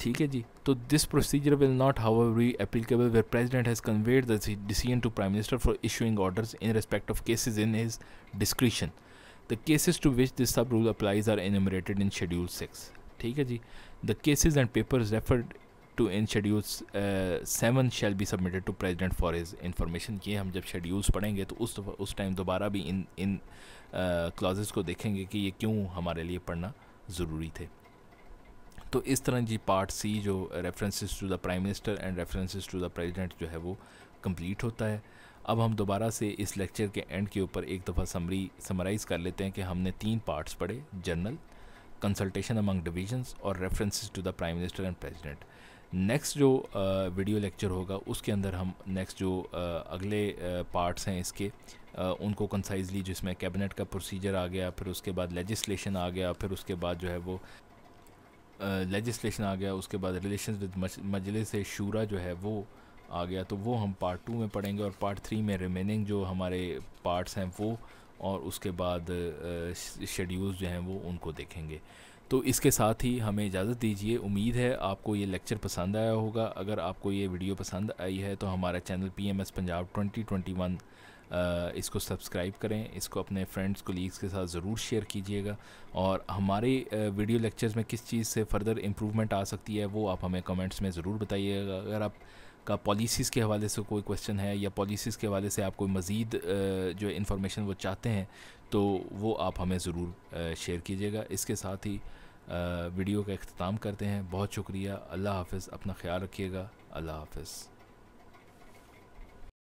ठीक है जी तो this procedure will not however be applicable where president has conveyed the decision to prime minister for issuing orders in respect of cases in his discretion the cases to which this sub rule applies are enumerated in schedule six ठीक है जी the cases and paper referred to in schedule seven shall be submitted to president for his information ये हम जब schedules पढ़ेंगे तो उस उस टाइम दोबारा भी इन इन क्लाजेज uh, को देखेंगे कि ये क्यों हमारे लिए पढ़ना ज़रूरी थे तो इस तरह जी पार्ट सी जो references to the prime minister and references to the president जो है वो कंप्लीट होता है अब हम दोबारा से इस लेक्चर के एंड के ऊपर एक दफ़ा समरी समराइज़ कर लेते हैं कि हमने तीन पार्ट्स पढ़े जनरल कंसल्टेशन अमंग डिविजन्स और references to the prime minister and president next जो वीडियो लेक्चर होगा उसके अंदर हम नेक्स्ट जो अगले पार्ट्स हैं इसके उनको कंसाइजली जिसमें कैबिनेट का प्रोसीजर आ गया फिर उसके बाद लेजिस्लेशन आ गया फिर उसके बाद जो है वो लेजिस्लेशन आ गया उसके बाद रिलेशन विद मजलिस शूरा जो है वो आ गया तो वो हम पार्ट टू में पढ़ेंगे और पार्ट थ्री में रिमेनिंग जो हमारे पार्ट्स हैं वो और उसके बाद शेड्यूल्स जो हैं वो उनको देखेंगे तो इसके साथ ही हमें इजाज़त दीजिए उम्मीद है आपको ये लेक्चर पसंद आया होगा अगर आपको ये वीडियो पसंद आई है तो हमारा channel P M S Punjab twenty twenty one इसको सब्सक्राइब करें इसको अपने फ्रेंड्स कोलीग्स के साथ ज़रूर शेयर कीजिएगा और हमारे वीडियो लेक्चर्स में किस चीज़ से फर्दर इम्प्रूवमेंट आ सकती है वो आप हमें कमेंट्स में ज़रूर बताइएगा अगर आप का पॉलिसीज़ के हवाले से कोई क्वेश्चन है या पॉलिसीज़ के हवाले से आप कोई मज़ीद जो इन्फॉर्मेशन वो चाहते हैं तो वो आप हमें ज़रूर शेयर कीजिएगा इसके साथ ही वीडियो का अख्ताम करते हैं बहुत शुक्रिया अल्लाह हाफ़ अपना ख्याल रखिएगा अल्लाह हाफ़